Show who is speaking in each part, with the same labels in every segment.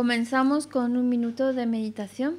Speaker 1: Comenzamos con un minuto de meditación.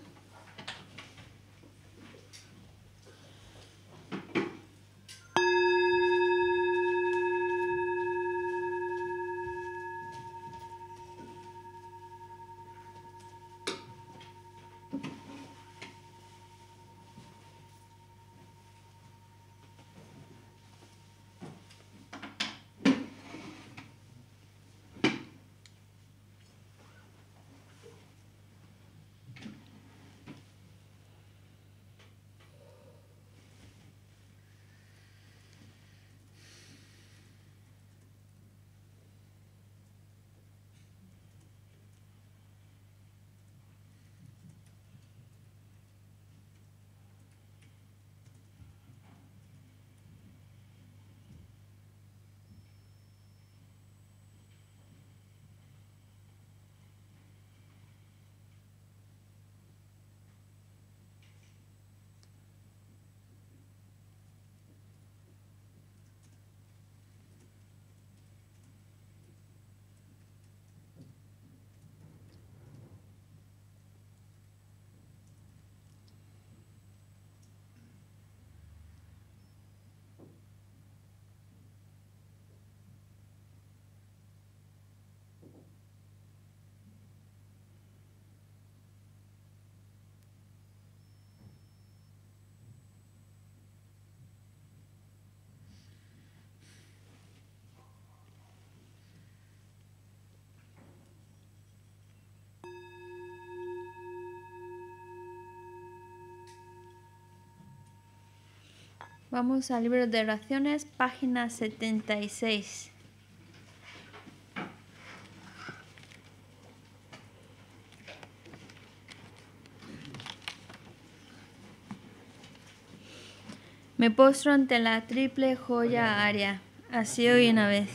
Speaker 1: Vamos al libro de oraciones, página 76. Me postro ante la triple joya aria. Así hoy una vez.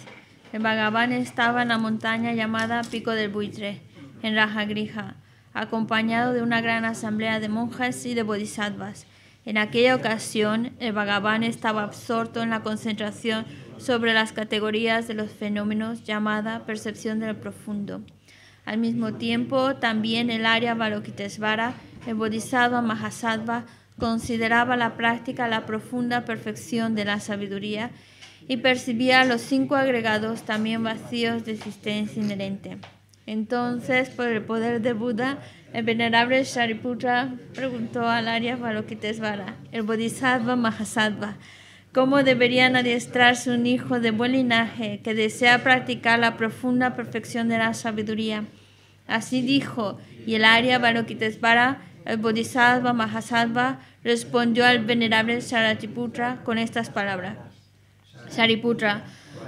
Speaker 1: El vagabán estaba en la montaña llamada Pico del Buitre, en Raja Grija, acompañado de una gran asamblea de monjas y de bodhisattvas en aquella ocasión, el Bhagavan estaba absorto en la concentración sobre las categorías de los fenómenos llamada percepción del profundo. Al mismo tiempo, también el área Balokitesvara, el Bodhisattva Mahasattva, consideraba la práctica la profunda perfección de la sabiduría y percibía los cinco agregados también vacíos de existencia inherente. Entonces, por el poder de Buda, el venerable Shariputra preguntó al Arya balokitesvara el Bodhisattva Mahasattva, cómo deberían adiestrarse un hijo de buen linaje que desea practicar la profunda perfección de la sabiduría. Así dijo, y el Arya Balokitesvara, el Bodhisattva Mahasattva, respondió al venerable Shariputra con estas palabras. Shariputra,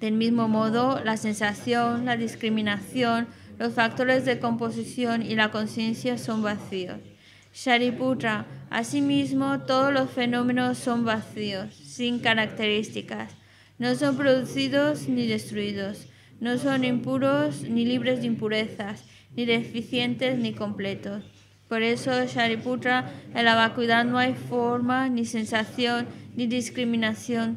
Speaker 1: Del mismo modo, la sensación, la discriminación, los factores de composición y la conciencia son vacíos. Shariputra, asimismo, todos los fenómenos son vacíos, sin características. No son producidos ni destruidos. No son impuros ni libres de impurezas, ni deficientes ni completos. Por eso, Shariputra, en la vacuidad no hay forma, ni sensación, ni discriminación,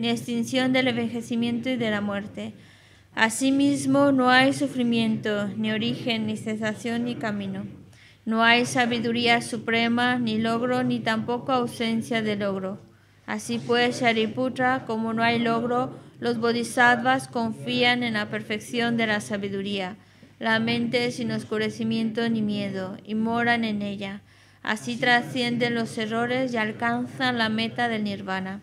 Speaker 1: ni extinción del envejecimiento y de la muerte. Asimismo, no hay sufrimiento, ni origen, ni cesación, ni camino. No hay sabiduría suprema, ni logro, ni tampoco ausencia de logro. Así pues, Shariputra, como no hay logro, los bodhisattvas confían en la perfección de la sabiduría, la mente sin oscurecimiento ni miedo, y moran en ella. Así trascienden los errores y alcanzan la meta del nirvana.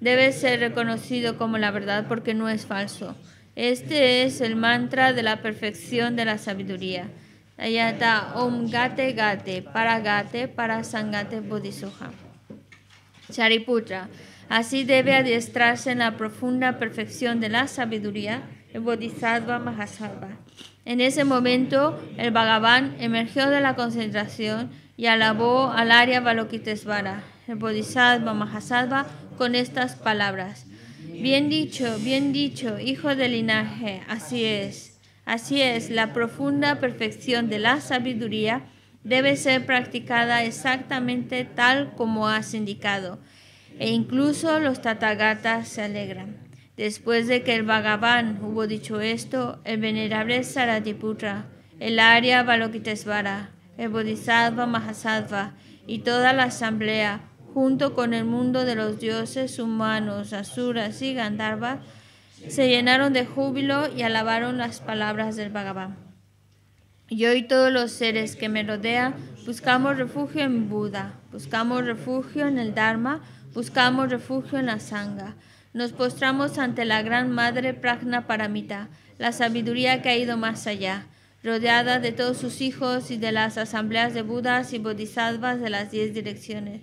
Speaker 1: debe ser reconocido como la verdad porque no es falso. Este es el mantra de la perfección de la sabiduría. Ayata Om Gate Gate para Gate para Sangate Bodhisoja. Chariputra. Así debe adiestrarse en la profunda perfección de la sabiduría el Bodhisattva Mahasattva. En ese momento, el Bhagavan emergió de la concentración y alabó al Arya Balokitesvara. El Bodhisattva Mahasattva con estas palabras. Bien dicho, bien dicho, hijo del linaje, así es. Así es, la profunda perfección de la sabiduría debe ser practicada exactamente tal como has indicado. E incluso los tatagatas se alegran. Después de que el Bhagavan hubo dicho esto, el venerable Saratiputra, el Arya Balokitesvara, el Bodhisattva Mahasattva y toda la asamblea junto con el mundo de los dioses humanos, asuras y gandharvas, se llenaron de júbilo y alabaron las palabras del Bhagavan. Yo y todos los seres que me rodean buscamos refugio en Buda, buscamos refugio en el Dharma, buscamos refugio en la Sangha. Nos postramos ante la Gran Madre Pragna Paramita, la sabiduría que ha ido más allá, rodeada de todos sus hijos y de las asambleas de Budas y Bodhisattvas de las diez direcciones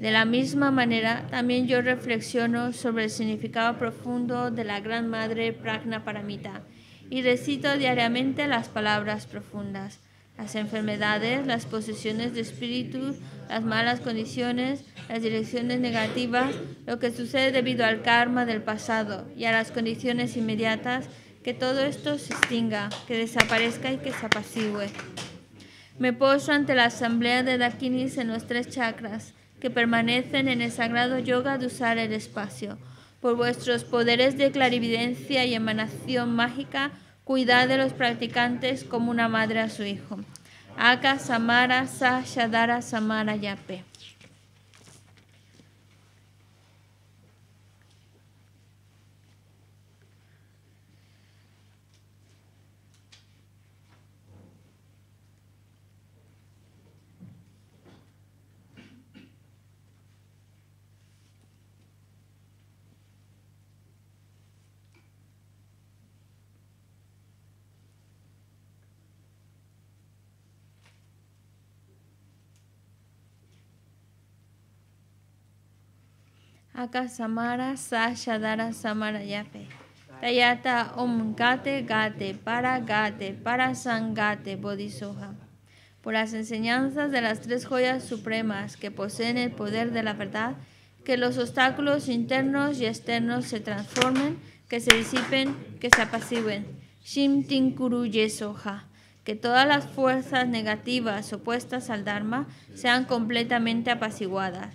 Speaker 1: De la misma manera, también yo reflexiono sobre el significado profundo de la Gran Madre Pragna Paramita y recito diariamente las palabras profundas. Las enfermedades, las posesiones de espíritu, las malas condiciones, las direcciones negativas, lo que sucede debido al karma del pasado y a las condiciones inmediatas, que todo esto se extinga, que desaparezca y que se apacigüe. Me poso ante la asamblea de Dakinis en los tres chakras que permanecen en el sagrado yoga de usar el espacio. Por vuestros poderes de clarividencia y emanación mágica, cuidad de los practicantes como una madre a su hijo. Aka Samara Sa Shadara Samara Yape. Aka Samara Sasha Dara Samara Tayata Om Gate Gate Para Gate Para Sangate Bodhisoha. Por las enseñanzas de las tres joyas supremas que poseen el poder de la verdad, que los obstáculos internos y externos se transformen, que se disipen, que se apacigüen. Shim Tinkuru Yesoha. Que todas las fuerzas negativas opuestas al Dharma sean completamente apaciguadas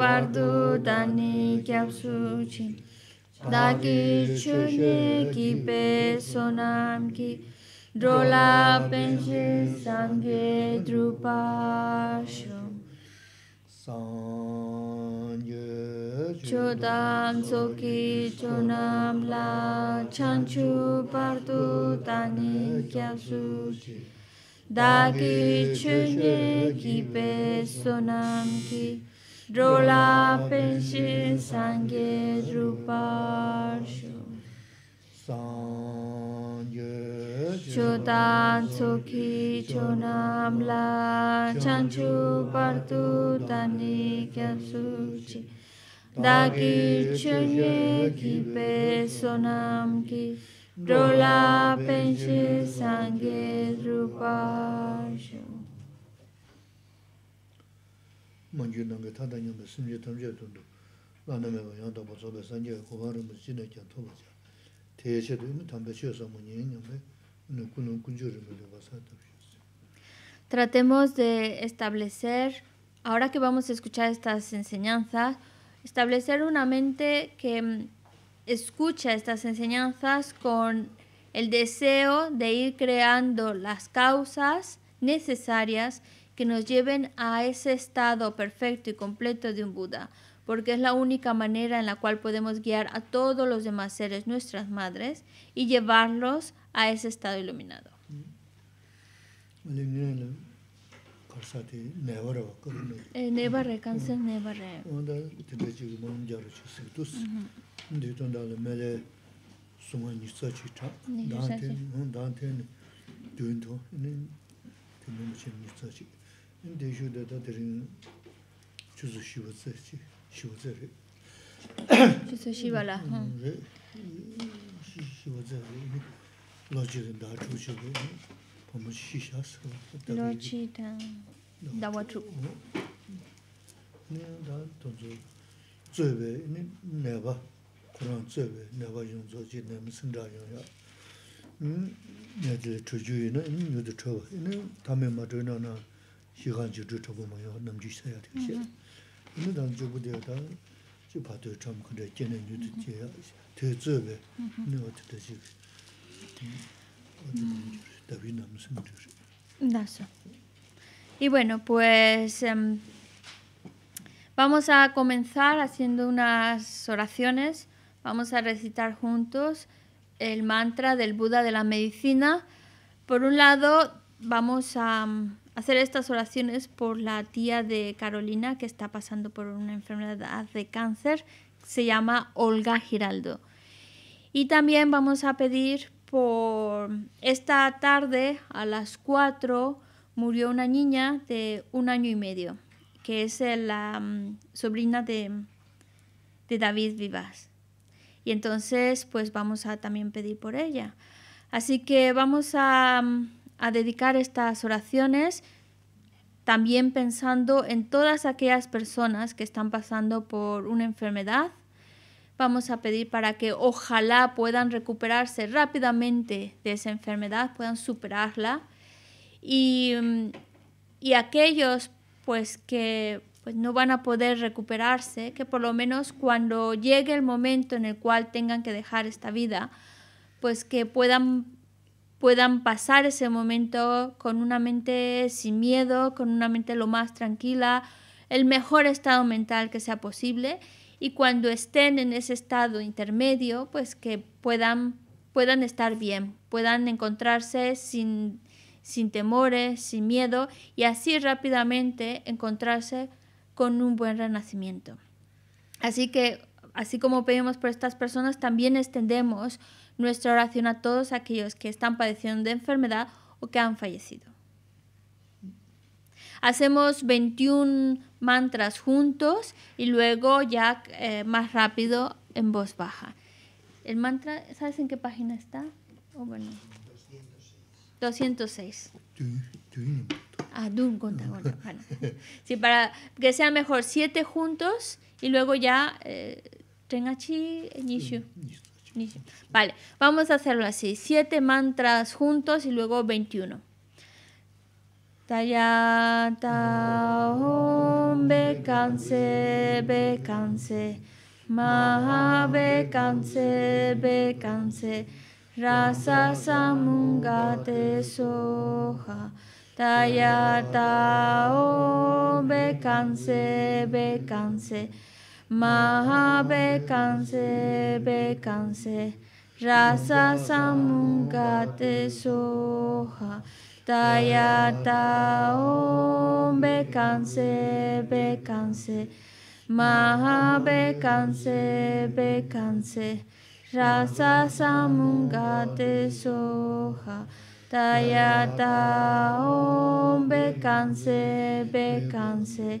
Speaker 1: guardo da nikyapsuchin. Daki chune ki pe sonam ki
Speaker 2: drola penche
Speaker 1: sangye drupashum. Sangye chodam soki chonam la chanchu pardu da nikyapsuchin. Daki chune ki pe sonam ki Dola Penshi Sangye Drupashu Sangye Chodan Sukhi Chonam La Chanchu Bartu Tani Kyapsuchi Dagi Chunye Kipe Sonam Ki Dola Penshi Sangye Drupashu Tratemos de establecer, ahora que vamos a escuchar estas enseñanzas, establecer una mente que mm, escucha estas enseñanzas con el deseo de ir creando las causas necesarias que nos lleven a ese estado perfecto y completo de un Buda, porque es la única manera en la cual podemos guiar a todos los demás seres, nuestras madres, y llevarlos a ese estado iluminado.
Speaker 2: Eh, yin dē shū dē dā dē rīng chū sū shī wā tsē chī, shī wā tsē rī. Chū sū shī wā lā. Rē, shī wā tsē rī, yin yin yu
Speaker 1: Y bueno, pues em, vamos a comenzar haciendo unas oraciones. Vamos a recitar juntos el mantra del Buda de la medicina. Por un lado, vamos a em, hacer estas oraciones por la tía de Carolina que está pasando por una enfermedad de cáncer, se llama Olga Giraldo. Y también vamos a pedir por esta tarde a las 4 murió una niña de un año y medio, que es la sobrina de, David Vivas. Y entonces pues vamos a también pedir por ella. Así que vamos a a dedicar estas oraciones también pensando en todas aquellas personas que están pasando por una enfermedad. Vamos a pedir para que ojalá puedan recuperarse rápidamente de esa enfermedad, puedan superarla. Y, mm, y aquellos pues que pues, no van a poder recuperarse, que por lo menos cuando llegue el momento en el cual tengan que dejar esta vida, pues que puedan puedan pasar ese momento con una mente sin miedo, con una mente lo más tranquila, el mejor estado mental que sea posible y cuando estén en ese estado intermedio, pues que puedan, puedan estar bien, puedan encontrarse sin, sin temores, sin miedo y así rápidamente encontrarse con un buen renacimiento. Así que, así como pedimos por estas personas, también extendemos nuestra oración a todos aquellos que están padeciendo de enfermedad o que han fallecido. Hacemos 21 mantras juntos y luego ya eh, más rápido en voz baja. El mantra, ¿sabes en qué página está? Oh, bueno. 206.
Speaker 2: 206.
Speaker 1: Ah, Dun conta, conta. Sí, para que sea mejor, siete juntos y luego ya eh, Nishu. Vale, vamos a hacerlo así. Siete mantras juntos y luego 21. Tayata Om Bekanse Bekanse Maha Bekanse Bekanse Rasa Samungate Soha Tayata Om Bekanse Bekanse Maha bekanse bekanse rasa samungate soha be canse, bekanse bekanse Maha be bekanse rasa samungate soha be canse, be canse.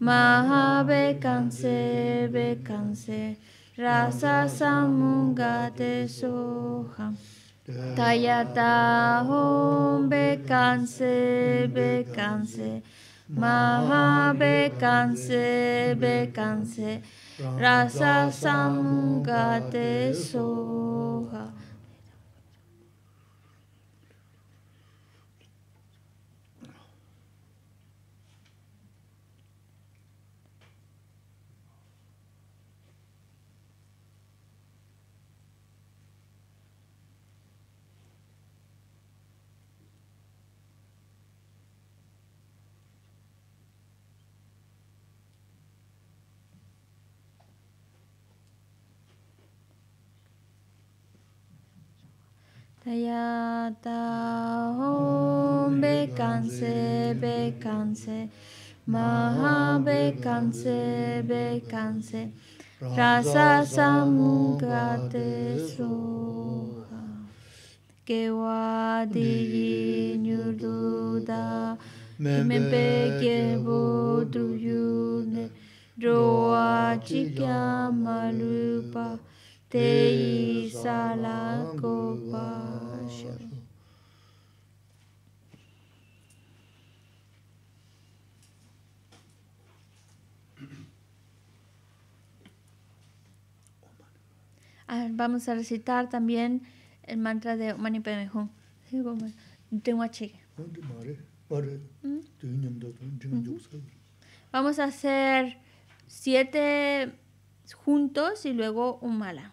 Speaker 1: be bekanse, rasa samungate soham. Tayata hom bekanse, bekanse, be bekanse, rasa samungate soham. Hayata Om Bekanse Bekanse Maha Bekanse Bekanse Rasa Samugate Soha Gewadi Nyurduda Mempe Gevo Duyune Roa Chikya Malupa te copa. Vamos a recitar también el mantra de Mani Padme ¿Mm? Vamos a hacer siete juntos y luego un mala.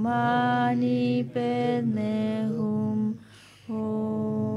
Speaker 1: Mani padme hum. Om.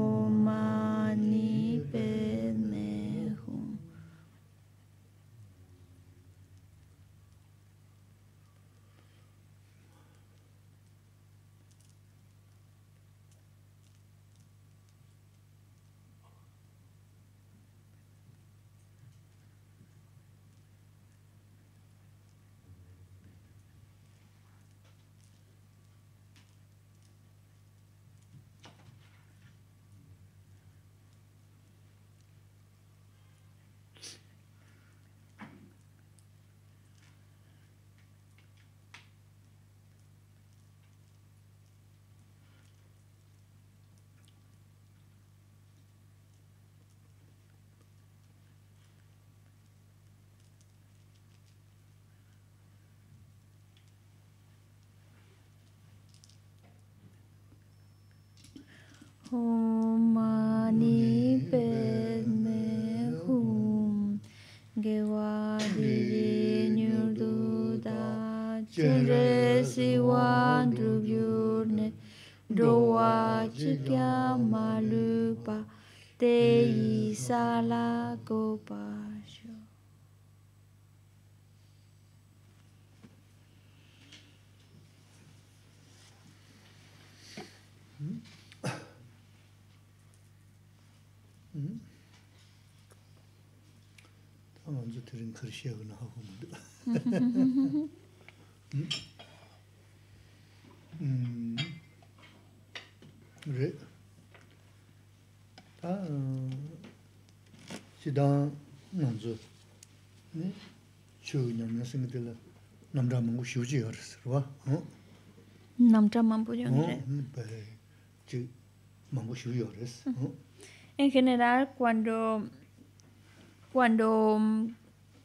Speaker 1: hum mani pet me hum gewa di nyu du da
Speaker 2: chen re si wan du
Speaker 1: gyur ne do wa chi kya ma lu pa te yi sa la ko pa
Speaker 2: 저런 글씨에 그냥 하고 뭐. 음. 그래. 아. 시단 먼저. 네. 주의는 무슨 길에 남자만 혹시 알았어. 어?
Speaker 1: 남자만 보려는데.
Speaker 2: 어. 배. 주 먹고 쉬어야
Speaker 1: En general cuando cuando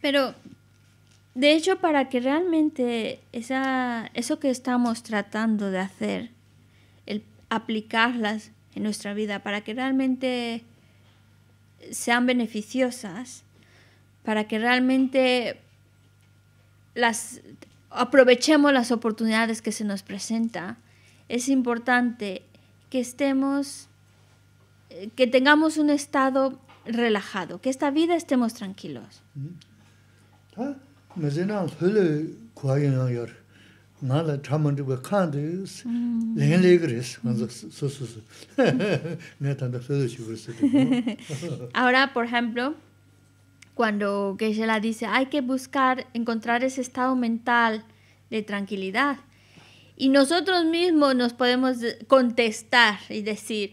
Speaker 1: pero, de hecho, para que realmente esa, eso que estamos tratando de hacer, el aplicarlas en nuestra vida, para que realmente sean beneficiosas, para que realmente las aprovechemos las oportunidades que se nos presenta, es importante que estemos, eh, que tengamos un estado relajado, que esta vida estemos tranquilos. Ahora, por ejemplo, cuando Geshe-la dice, hay que buscar, encontrar ese estado mental de tranquilidad. Y nosotros mismos nos podemos contestar y decir,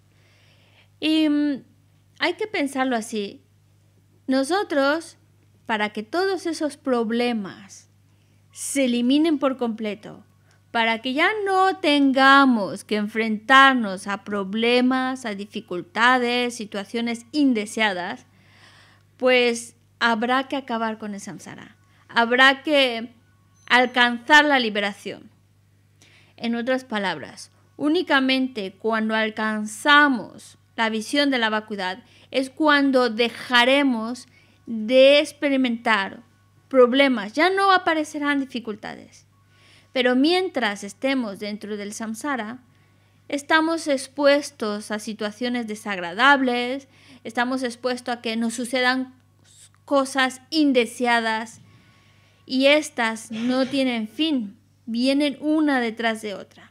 Speaker 1: Y mm, hay que pensarlo así. Nosotros, para que todos esos problemas se eliminen por completo, para que ya no tengamos que enfrentarnos a problemas, a dificultades, situaciones indeseadas, pues habrá que acabar con el samsara, habrá que alcanzar la liberación. En otras palabras, únicamente cuando alcanzamos la visión de la vacuidad, es cuando dejaremos de experimentar problemas, ya no aparecerán dificultades. Pero mientras estemos dentro del samsara, estamos expuestos a situaciones desagradables, estamos expuestos a que nos sucedan cosas indeseadas y estas no tienen fin, vienen una detrás de otra.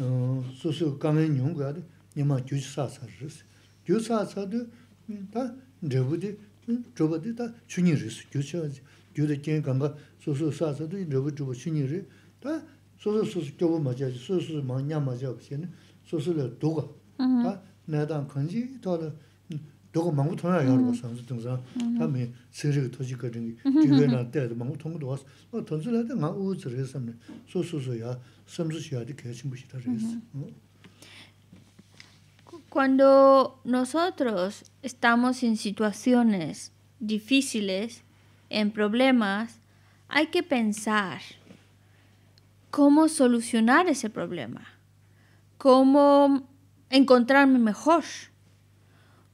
Speaker 2: sō sō kāngyēn yōngu yādi, yīmāng kio chī sā sā rī sī, dā, rībū dī, chōpa dī dā, chūni rī sī, kio chī yādi, kiñi kāngyā sō sō sā rī dā, lā dāng
Speaker 1: Cuando nosotros estamos en situaciones difíciles, en problemas, hay que pensar cómo solucionar ese problema, cómo encontrarme mejor.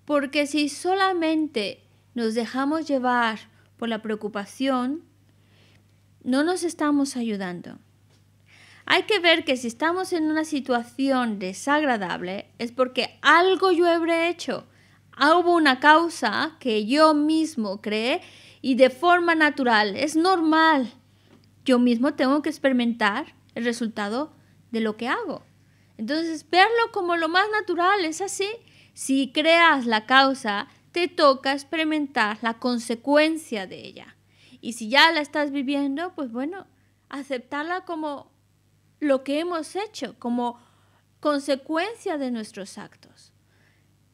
Speaker 1: Porque si solamente nos dejamos llevar por la preocupación, no nos estamos ayudando. Hay que ver que si estamos en una situación desagradable es porque algo yo habré hecho, hubo una causa que yo mismo creé y de forma natural, es normal. Yo mismo tengo que experimentar el resultado de lo que hago. Entonces, verlo como lo más natural, es así. Si creas la causa, te toca experimentar la consecuencia de ella. Y si ya la estás viviendo, pues bueno, aceptarla como lo que hemos hecho, como consecuencia de nuestros actos.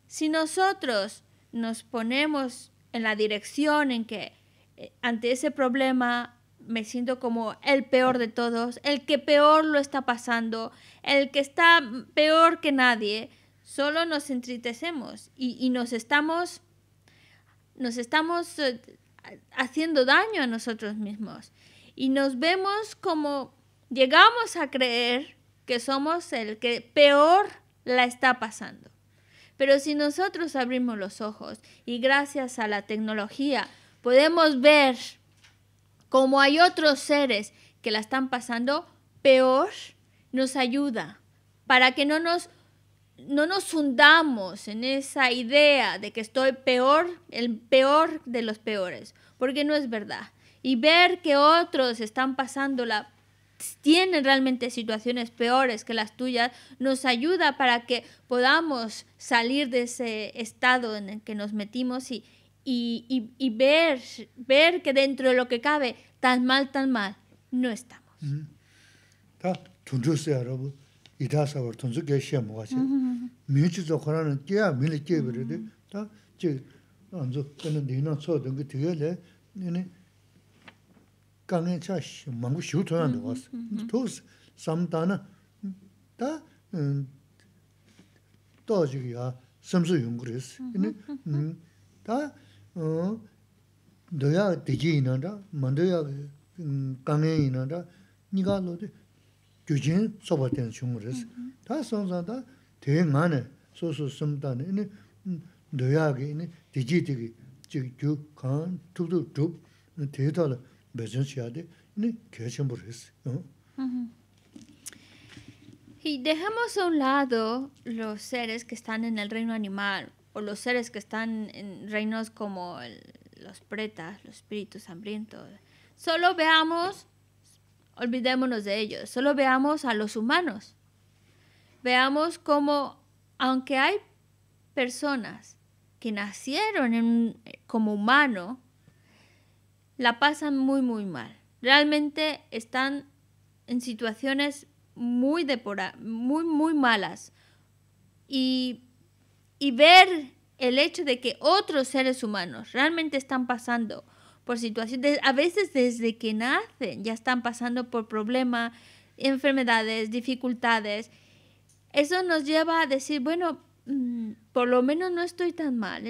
Speaker 1: Si nosotros nos ponemos en la dirección en que eh, ante ese problema me siento como el peor de todos, el que peor lo está pasando, el que está peor que nadie, solo nos entristecemos y, nos estamos, nos estamos eh, haciendo daño a nosotros mismos. Y nos vemos como llegamos a creer que somos el que peor la está pasando. Pero si nosotros abrimos los ojos y gracias a la tecnología podemos ver como hay otros seres que la están pasando peor, nos ayuda para que no nos no nos hundamos en esa idea de que estoy peor, el peor de los peores, porque no es verdad. Y ver que otros están pasando tienen realmente situaciones peores que las tuyas, nos ayuda para que podamos salir de ese estado en el que nos metimos y, y, ver, ver que dentro de lo que cabe, tan mal, tan mal, no estamos.
Speaker 2: 이다사 버튼즈 게시에 뭐가지 뮤지저 코라는 게야 밀리 게브르데 다제 안저 때는 니나 쳐든 게 되게래 네네 강에차 망고 쇼터야 나왔어 토스 삼다나 다 도지야 섬수 용그레스 니 다, 어, 너야 되지 이나다, 만들야 강에 이나다, 니가 너도 Y
Speaker 1: dejemos a un lado los seres que están en el reino animal o los seres que están en reinos como los pretas, los espíritus hambrientos. Solo veamos Olvidémonos de ellos, solo veamos a los humanos. Veamos cómo, aunque hay personas que nacieron como humano, la pasan muy, muy mal. Realmente están en situaciones muy, muy, muy malas. Y, y ver el hecho de que otros seres humanos realmente están pasando por situaciones, a veces desde que nacen ya están pasando por problemas, enfermedades, dificultades. Eso nos lleva a decir, bueno, mm, por lo menos no estoy tan mal.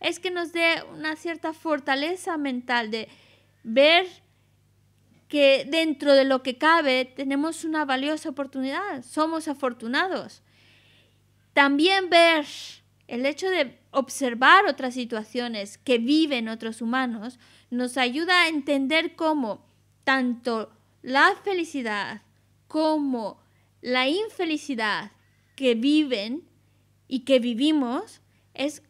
Speaker 1: es que nos dé una cierta fortaleza mental de ver que dentro de lo que cabe tenemos una valiosa oportunidad, somos afortunados. También ver el hecho de observar otras situaciones que viven otros humanos nos ayuda a entender cómo tanto la felicidad como la infelicidad que viven y que vivimos es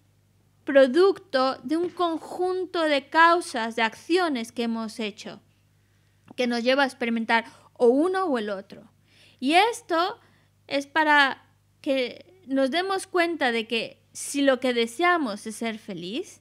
Speaker 1: producto de un conjunto de causas, de acciones que hemos hecho, que nos lleva a experimentar o uno o el otro. Y esto es para que nos demos cuenta de que si lo que deseamos es ser feliz,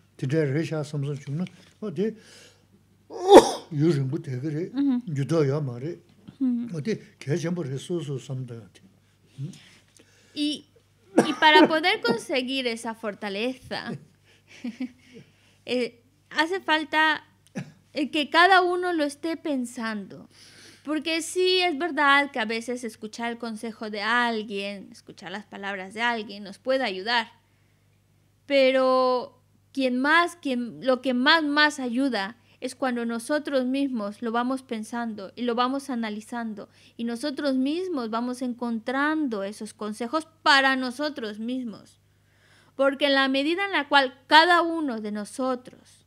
Speaker 1: y y para poder conseguir esa fortaleza eh, hace falta eh, que cada uno lo esté pensando porque sí es verdad que a veces escuchar el consejo de alguien, escuchar las palabras de alguien nos puede ayudar, pero quien más, quien, lo que más, más ayuda es cuando nosotros mismos lo vamos pensando y lo vamos analizando y nosotros mismos vamos encontrando esos consejos para nosotros mismos. Porque en la medida en la cual cada uno de nosotros,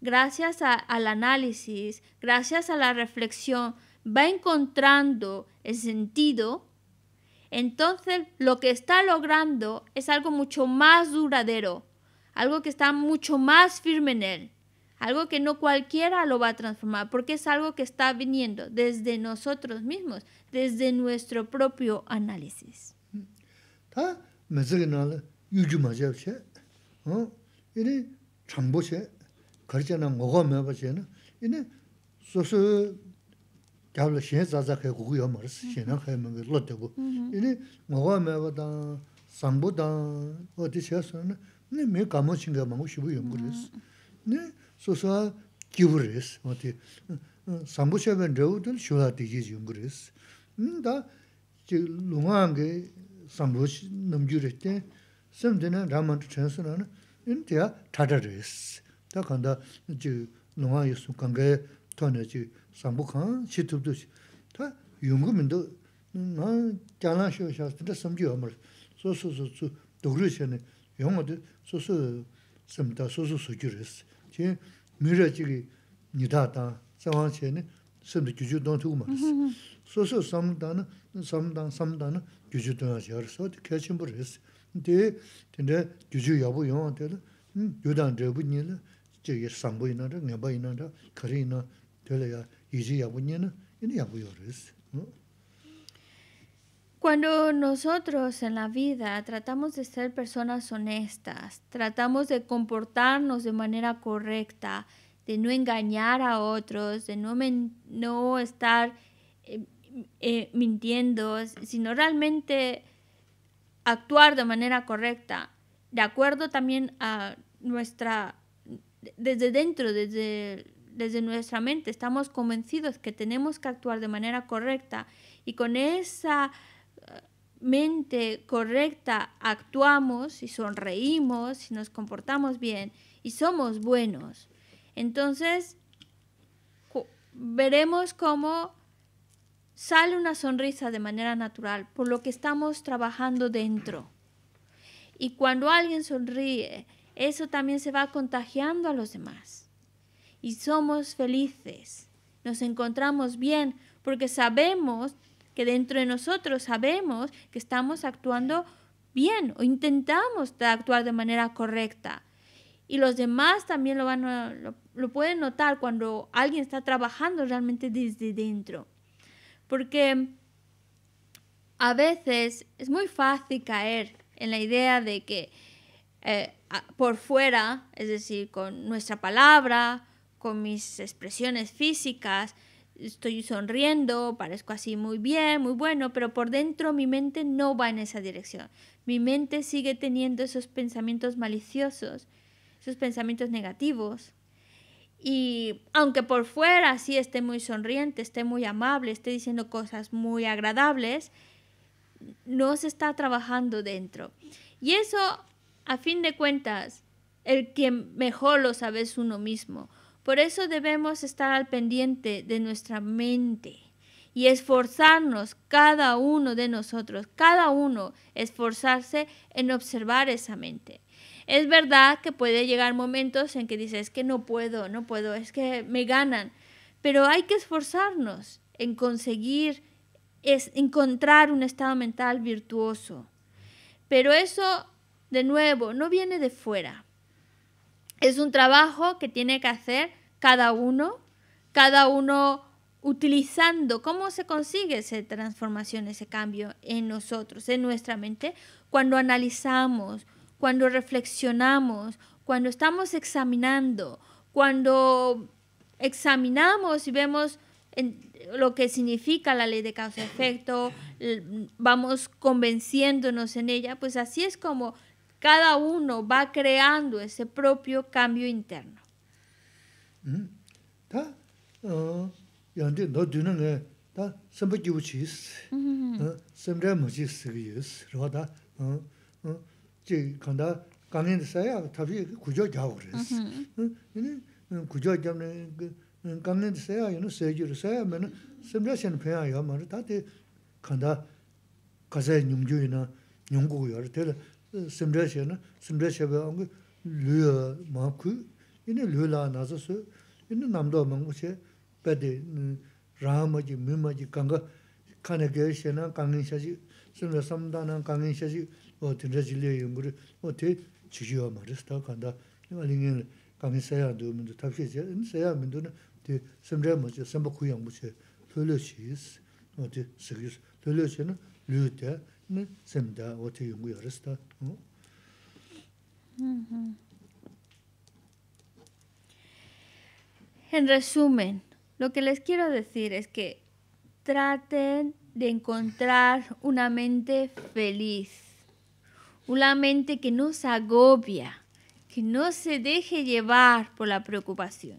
Speaker 1: gracias al análisis, gracias a la reflexión, va encontrando el sentido, entonces lo que está logrando es algo mucho más duradero, algo que está mucho más firme en Él, algo que no cualquiera lo va a transformar, porque es algo que está viniendo desde nosotros mismos, desde nuestro propio análisis.
Speaker 2: 네 mē kāma chīngā māngu shibu yungu rēs. Nē sōsā kīwu rēs, mā tē sāmbu chāpēn rēwu tēn shūhā tējī yungu rēs. Nē tā jī lūngā ngē sāmbu chī nam jū rēs tēn, sēm tēnā rāma tū chēn sō rā nē, nē tēyā rēs. Tā kāndā lūngā kāngā tō Tā yungu mīndō 영어도 소소 섬다 소소 소규르스 지 미래지기 니다다 상황체는 섬도 규주도 말았어 소소 섬다는 섬단 섬다는 규주도 하여서 개침 버렸어 근데 근데 규주 여부 영어들 음 교단들 분이는 제게 상보이나는 내가 이나다 되려야 이제 여부는 이제
Speaker 1: Cuando nosotros en la vida tratamos de ser personas honestas, tratamos de comportarnos de manera correcta, de no engañar a otros, de no, no estar em, eh, mintiendo, sino realmente actuar de manera correcta, de acuerdo también a nuestra, desde dentro, desde, desde nuestra mente, estamos convencidos que tenemos que actuar de manera correcta y con esa mente correcta actuamos y sonreímos y nos comportamos bien y somos buenos, entonces veremos cómo sale una sonrisa de manera natural por lo que estamos trabajando dentro. Y cuando alguien sonríe, eso también se va contagiando a los demás. Y somos felices, nos encontramos bien porque sabemos que dentro de nosotros sabemos que estamos actuando bien o intentamos actuar de manera correcta. Y los demás también lo, pueden notar cuando alguien está trabajando realmente desde dentro. Porque a veces es muy fácil caer en la idea de que eh, por fuera, es decir, con nuestra palabra, con mis expresiones físicas, estoy sonriendo, parezco así muy bien, muy bueno, pero por dentro mi mente no va en esa dirección. Mi mente sigue teniendo esos pensamientos maliciosos, esos pensamientos negativos. Y aunque por fuera sí esté muy sonriente, esté muy amable, esté diciendo cosas muy agradables, no se está trabajando dentro. Y eso, a fin de cuentas, el que mejor lo sabe es uno mismo. Por eso debemos estar al pendiente de nuestra mente y esforzarnos cada uno de nosotros, cada uno esforzarse en observar esa mente. Es verdad que puede llegar momentos en que dices es que no puedo, no puedo, es que me ganan, pero hay que esforzarnos en conseguir encontrar un estado mental virtuoso. Pero eso, de nuevo, no viene de fuera es un trabajo que tiene que hacer cada uno, cada uno utilizando cómo se consigue esa transformación, ese cambio en nosotros, en nuestra mente, cuando analizamos, cuando reflexionamos, cuando estamos examinando, cuando examinamos y vemos lo que significa la ley de causa-efecto, vamos convenciéndonos en ella, pues así es como cada uno va creando ese propio cambio interno.
Speaker 2: simdre xe na, simdre xe pe angi luya maa ku, ini luya laa nasa su, ini namdo mungu xe, pedi mm, raha maa ji, mi maa ji, kanga kane ge xe na, kangin xe xe, simdre samda na, kangin xe xe, o tinre xe liya yunguri, o te chijiwa ini
Speaker 1: En resumen, lo que les quiero decir es que traten de encontrar una mente feliz, una mente que no se agobia, que no se deje llevar por la preocupación.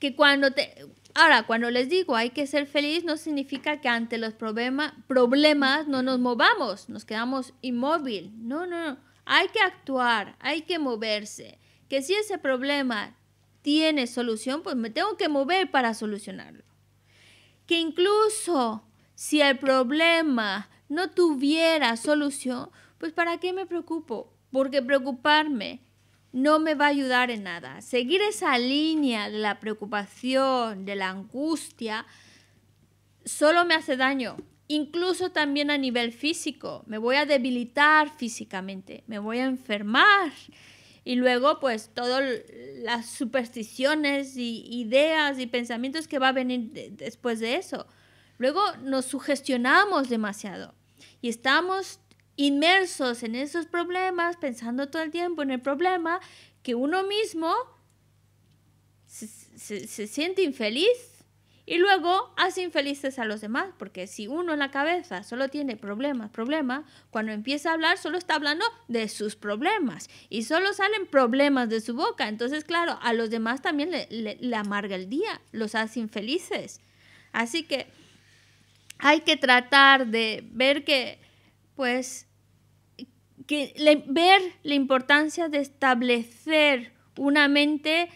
Speaker 1: Que cuando te, ahora, cuando les digo hay que ser feliz, no significa que ante los problemas no nos movamos, nos quedamos inmóviles. No, no, no. Hay que actuar, hay que moverse. Que si ese problema tiene solución, pues me tengo que mover para solucionarlo. Que incluso si el problema no tuviera solución, pues ¿para qué me preocupo? Porque preocuparme no me va a ayudar en nada. Seguir esa línea de la preocupación, de la angustia, solo me hace daño, incluso también a nivel físico. Me voy a debilitar físicamente, me voy a enfermar. Y luego, pues, todas las supersticiones y ideas y pensamientos que va a venir después de eso. Luego nos sugestionamos demasiado y estamos inmersos en esos problemas, pensando todo el tiempo en el problema, que uno mismo se siente infeliz y luego hace infelices a los demás, porque si uno en la cabeza solo tiene problemas, problemas, cuando empieza a hablar solo está hablando de sus problemas y solo salen problemas de su boca. Entonces, claro, a los demás también le, amarga el día, los hace infelices. Así que hay que tratar de ver que, pues, que ver la importancia de establecer una mente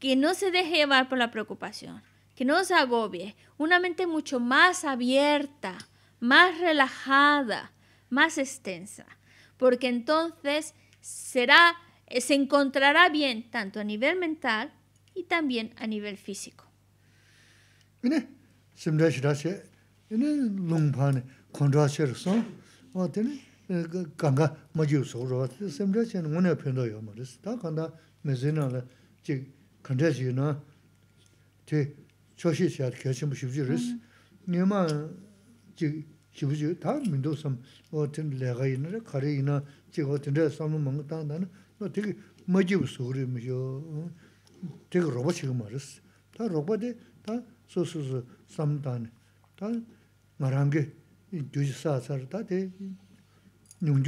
Speaker 1: que no se deje llevar por la preocupación no se agobie, una mente mucho más abierta, más relajada, más extensa, porque entonces será, eh, se encontrará bien tanto a nivel mental y también a nivel físico.
Speaker 2: choshi chaya kachinbu shibuji riz. Mm-hmm. Nima jik shibuji, taa mindu sam o tin laga ina ra, kari ina jik o tin ra samlu manga taa dana, no 다 majibu suguri 다 mm, tiki roba chigima riz. Taa roba de, taa su su su dana, taa ngarangi taa de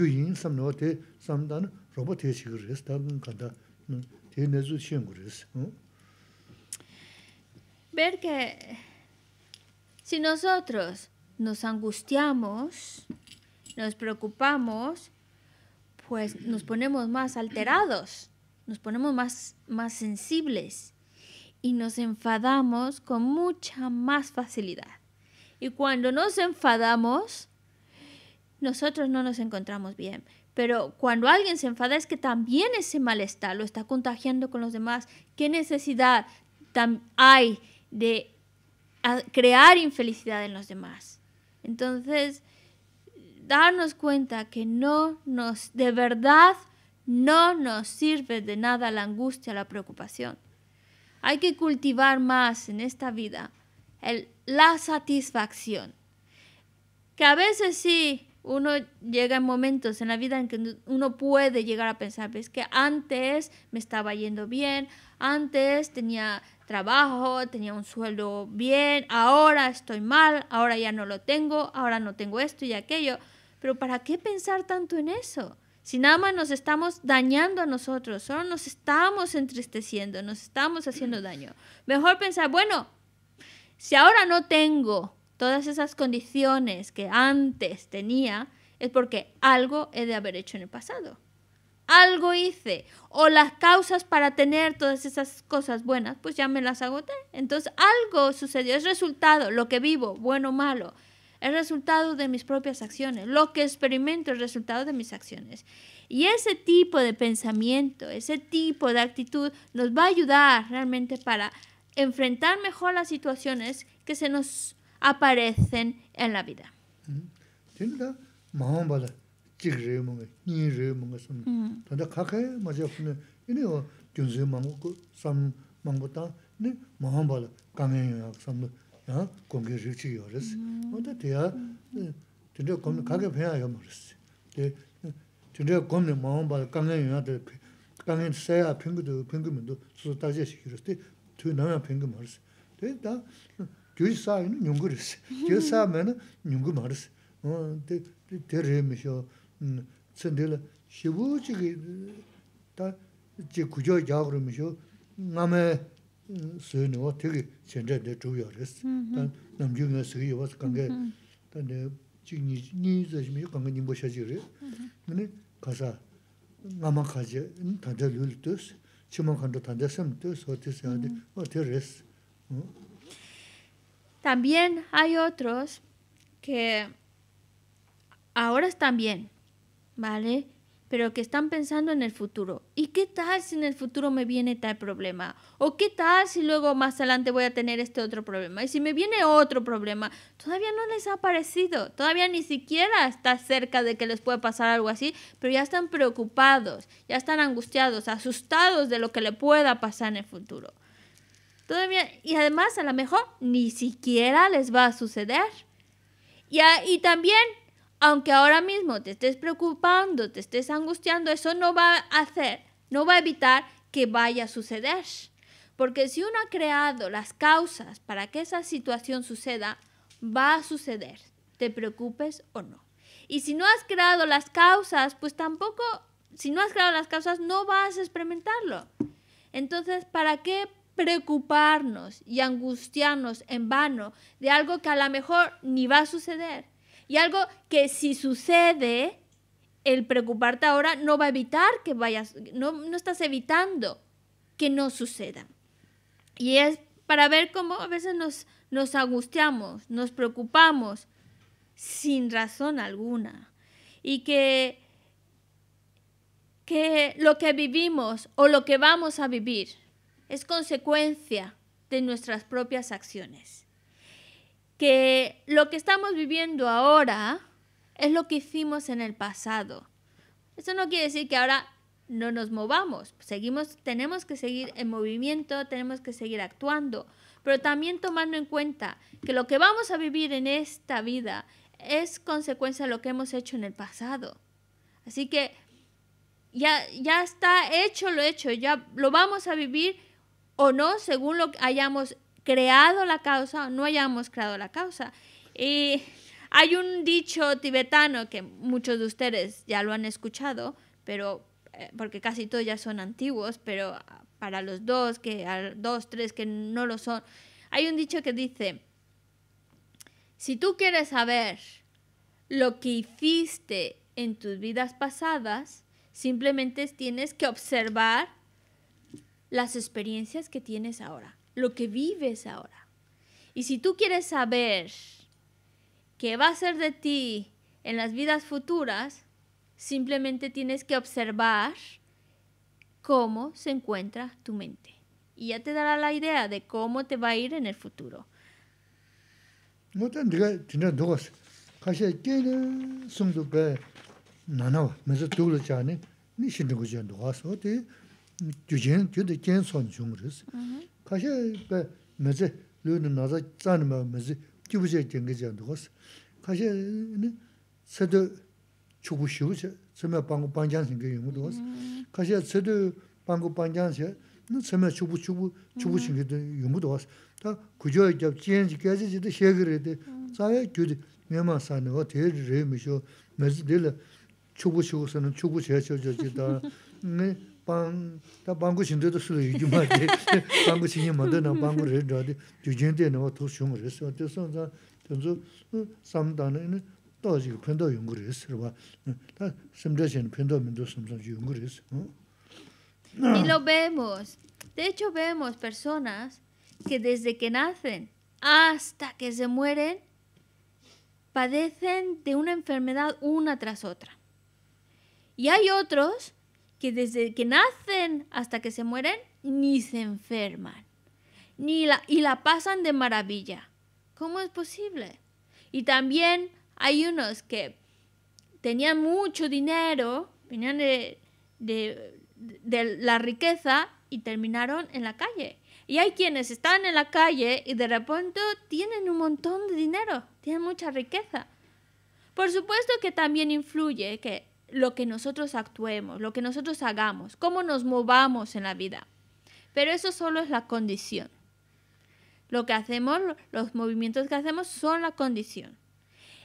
Speaker 2: yin dana roba taa nezu
Speaker 1: ver que si nosotros nos angustiamos, nos preocupamos, pues nos ponemos más alterados, nos ponemos más, más sensibles y nos enfadamos con mucha más facilidad. Y cuando nos enfadamos, nosotros no nos encontramos bien. Pero cuando alguien se enfada es que también ese malestar lo está contagiando con los demás. ¿Qué necesidad hay de crear infelicidad en los demás. Entonces, darnos cuenta que no nos, de verdad, no nos sirve de nada la angustia, la preocupación. Hay que cultivar más en esta vida el, la satisfacción. Que a veces sí, uno llega en momentos en la vida en que uno puede llegar a pensar, es que antes me estaba yendo bien, antes tenía trabajo, tenía un sueldo bien, ahora estoy mal, ahora ya no lo tengo, ahora no tengo esto y aquello. Pero ¿para qué pensar tanto en eso? Si nada más nos estamos dañando a nosotros, solo nos estamos entristeciendo, nos estamos haciendo daño. Mejor pensar, bueno, si ahora no tengo todas esas condiciones que antes tenía, es porque algo he de haber hecho en el pasado algo hice o las causas para tener todas esas cosas buenas, pues ya me las agoté. Entonces algo sucedió, es resultado, lo que vivo, bueno o malo, es resultado de mis propias acciones, lo que experimento es resultado de mis acciones. Y ese tipo de pensamiento, ese tipo de actitud nos va a ayudar realmente para enfrentar mejor las situaciones que se nos aparecen en la vida.
Speaker 2: ¿Sí? chik rei munga, nyi rei munga san. Mm. Tanda kakaya maja kune, ini o gyunze mangu ku san mangu ta, ni mahambala kangen yunga san lu, ya kongi rei chi yo resi. Oda mm. tia, tinte kumni kakaya penya yo ma resi. Tinte kumni mahambala kangen yunga de, kangen saya 어, du, pingu tui ma nyungu nyungu ma
Speaker 1: También hay otros que ahora están bien, ¿vale? Pero que están pensando en el futuro. ¿Y qué tal si en el futuro me viene tal problema? ¿O qué tal si luego más adelante voy a tener este otro problema? Y si me viene otro problema, todavía no les ha parecido. todavía ni siquiera está cerca de que les pueda pasar algo así, pero ya están preocupados, ya están angustiados, asustados de lo que le pueda pasar en el futuro. Todavía, y además a lo mejor ni siquiera les va a suceder. Y, y también aunque ahora mismo te estés preocupando, te estés angustiando, eso no va a hacer, no va a evitar que vaya a suceder. Porque si uno ha creado las causas para que esa situación suceda, va a suceder, te preocupes o no. Y si no has creado las causas, pues tampoco, si no has creado las causas, no vas a experimentarlo. Entonces, ¿para qué preocuparnos y angustiarnos en vano de algo que a lo mejor ni va a suceder? Y algo que si sucede, el preocuparte ahora no va a evitar que vayas, no, estás evitando que no suceda. Y es para ver cómo a veces nos, nos angustiamos, nos preocupamos sin razón alguna. Y que, que lo que vivimos o lo que vamos a vivir es consecuencia de nuestras propias acciones que lo que estamos viviendo ahora es lo que hicimos en el pasado. Eso no quiere decir que ahora no nos movamos, seguimos, tenemos que seguir en movimiento, tenemos que seguir actuando, pero también tomando en cuenta que lo que vamos a vivir en esta vida es consecuencia de lo que hemos hecho en el pasado. Así que ya, ya está hecho lo hecho, ya lo vamos a vivir o no según lo que hayamos creado la causa no hayamos creado la causa. Y hay un dicho tibetano que muchos de ustedes ya lo han escuchado, pero eh, porque casi todos ya son antiguos, pero para los dos, que dos, tres que no lo son, hay un dicho que dice, si tú quieres saber lo que hiciste en tus vidas pasadas, simplemente tienes que observar las experiencias que tienes ahora lo que vives ahora. Y si tú quieres saber qué va a ser de ti en las vidas futuras, simplemente tienes que observar cómo se encuentra tu mente. Y ya te dará la idea de cómo te va a ir en el futuro.
Speaker 2: kashi pe meze lu nu naza tsaani ma meze kibu zhe jengi zhe ndukos. Kashi ni sato chubu shivu zhe, tsame pangu panjan singe yungu ndukos. Kashi sato pangu panjan zhe, ni tsame chubu chubu, chubu singe yungu ndukos. Ta kujo kazi zhi sani y
Speaker 1: lo vemos de hecho vemos personas que desde que nacen hasta que se mueren padecen de una enfermedad una tras otra y hay otros que desde que nacen hasta que se mueren ni se enferman ni la, y la pasan de maravilla. ¿Cómo es posible? Y también hay unos que tenían mucho dinero, venían de, de la riqueza y terminaron en la calle. Y hay quienes están en la calle y de repente tienen un montón de dinero, tienen mucha riqueza. Por supuesto que también influye que lo que nosotros actuemos, lo que nosotros hagamos, cómo nos movamos en la vida. Pero eso solo es la condición. Lo que hacemos, los movimientos que hacemos son la condición.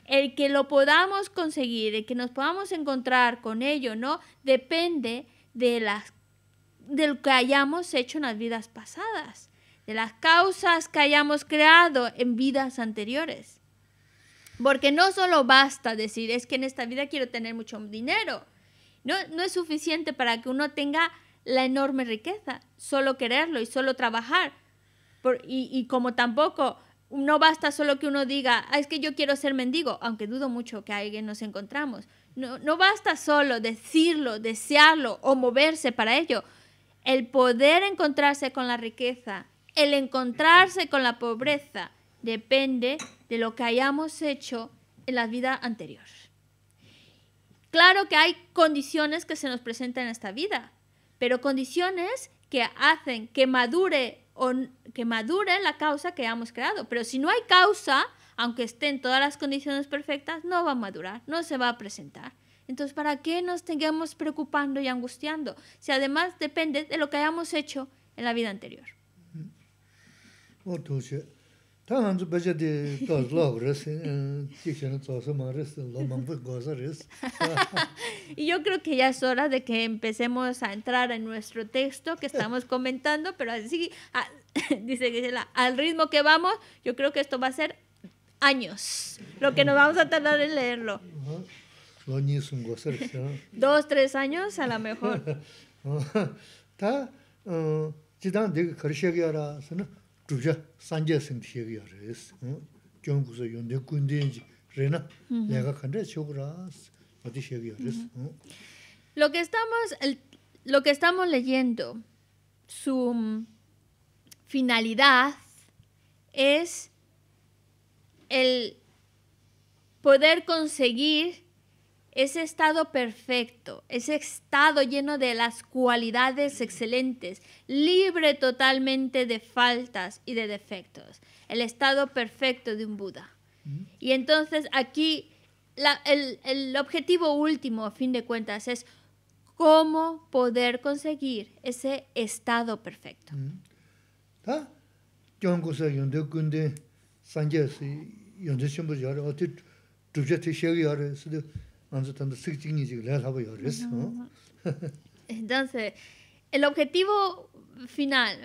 Speaker 1: El que lo podamos conseguir, el que nos podamos encontrar con ello, ¿no? Depende de las de lo que hayamos hecho en las vidas pasadas, de las causas que hayamos creado en vidas anteriores. Porque no solo basta decir, es que en esta vida quiero tener mucho dinero. No, no es suficiente para que uno tenga la enorme riqueza, solo quererlo y solo trabajar. y, como tampoco no basta solo que uno diga, ah, es que yo quiero ser mendigo, aunque dudo mucho que alguien nos encontramos. No, no basta solo decirlo, desearlo o moverse para ello. El poder encontrarse con la riqueza, el encontrarse con la pobreza, depende de lo que hayamos hecho en la vida anterior. Claro que hay condiciones que se nos presentan en esta vida, pero condiciones que hacen que madure o que madure la causa que hayamos creado. Pero si no hay causa, aunque estén todas las condiciones perfectas, no va a madurar, no se va a presentar. Entonces, ¿para qué nos tengamos preocupando y angustiando? Si además depende de lo que hayamos hecho en la vida anterior.
Speaker 2: Eh,
Speaker 1: y yo creo que ya es hora de que empecemos a entrar en nuestro texto que estamos comentando, pero así, dice Gisela, al ritmo que vamos, yo creo que esto va a ser años, lo que nos vamos a tardar en leerlo. Dos, tres años a lo mejor.
Speaker 2: Está, dhruja sanje sim shegi ya res. Gyon kuzo yonde kundenji rena lega kanda shogu ras, ati res.
Speaker 1: Lo que estamos, el, lo que estamos leyendo, su mm, finalidad es el poder conseguir ese estado perfecto, ese estado lleno de las cualidades excelentes, libre totalmente de faltas y de defectos, el estado perfecto de un Buda. Y entonces aquí el, el objetivo último, a fin de cuentas, es cómo poder conseguir ese estado perfecto. Entonces, el objetivo final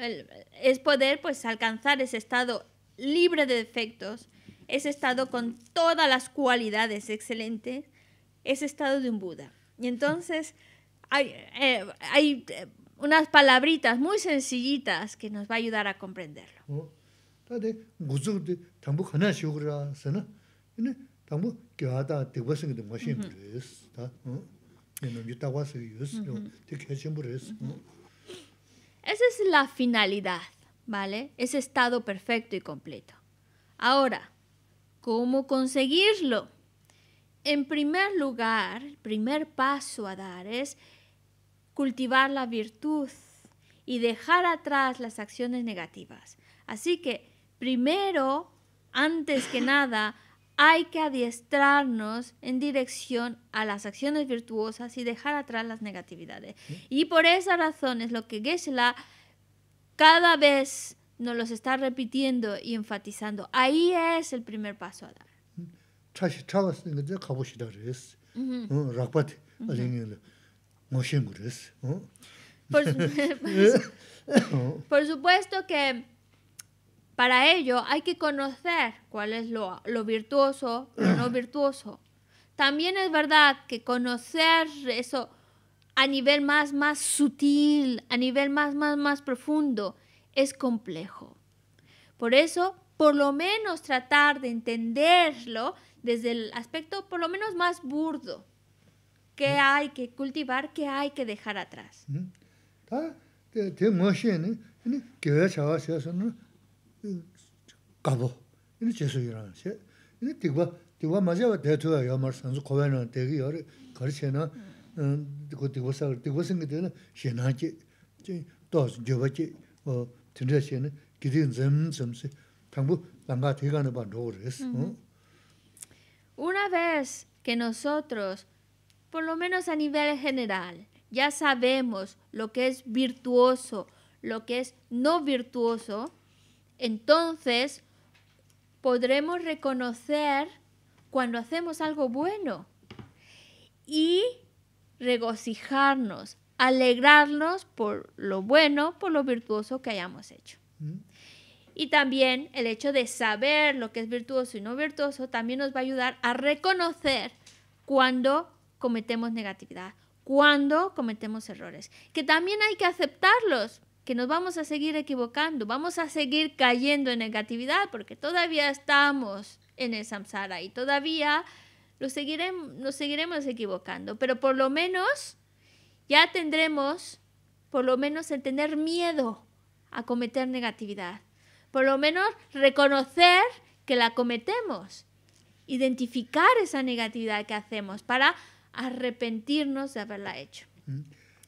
Speaker 1: es poder pues alcanzar ese estado libre de defectos, ese estado con todas las cualidades excelentes, ese estado de un Buda. Y entonces hay, eh, hay eh, unas palabritas muy sencillitas que nos va a ayudar a comprenderlo. Esa es la finalidad, ¿vale? Ese estado perfecto y completo. Ahora, ¿cómo conseguirlo? En primer lugar, el primer paso a dar es cultivar la virtud y dejar atrás las acciones negativas. Así que, primero, antes que nada, hay que adiestrarnos en dirección a las acciones virtuosas y dejar atrás las negatividades. Y por esa razón es lo que geshe cada vez nos los está repitiendo y enfatizando. Ahí es el primer paso a dar. por supuesto que para ello hay que conocer cuál es lo, virtuoso, lo no virtuoso. También es verdad que conocer eso a nivel más, más sutil, a nivel más, más, más profundo, es complejo. Por eso, por lo menos tratar de entenderlo desde el aspecto por lo menos más burdo. ¿Qué mm. hay que cultivar? ¿Qué hay que dejar atrás?
Speaker 2: Mm. Ah, una
Speaker 1: vez que nosotros, por lo menos a nivel general, ya sabemos lo que es virtuoso, lo que es no virtuoso, entonces podremos reconocer cuando hacemos algo bueno y regocijarnos, alegrarnos por lo bueno, por lo virtuoso que hayamos hecho. Mm. Y también el hecho de saber lo que es virtuoso y no virtuoso también nos va a ayudar a reconocer cuando cometemos negatividad, cuando cometemos errores, que también hay que aceptarlos que nos vamos a seguir equivocando, vamos a seguir cayendo en negatividad porque todavía estamos en el samsara y todavía nos seguiremos, nos seguiremos equivocando, pero por lo menos ya tendremos, por lo menos el tener miedo a cometer negatividad, por lo menos reconocer que la cometemos, identificar esa negatividad que hacemos para arrepentirnos de haberla hecho. Mm.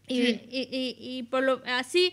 Speaker 1: Y, y, y, y por lo, así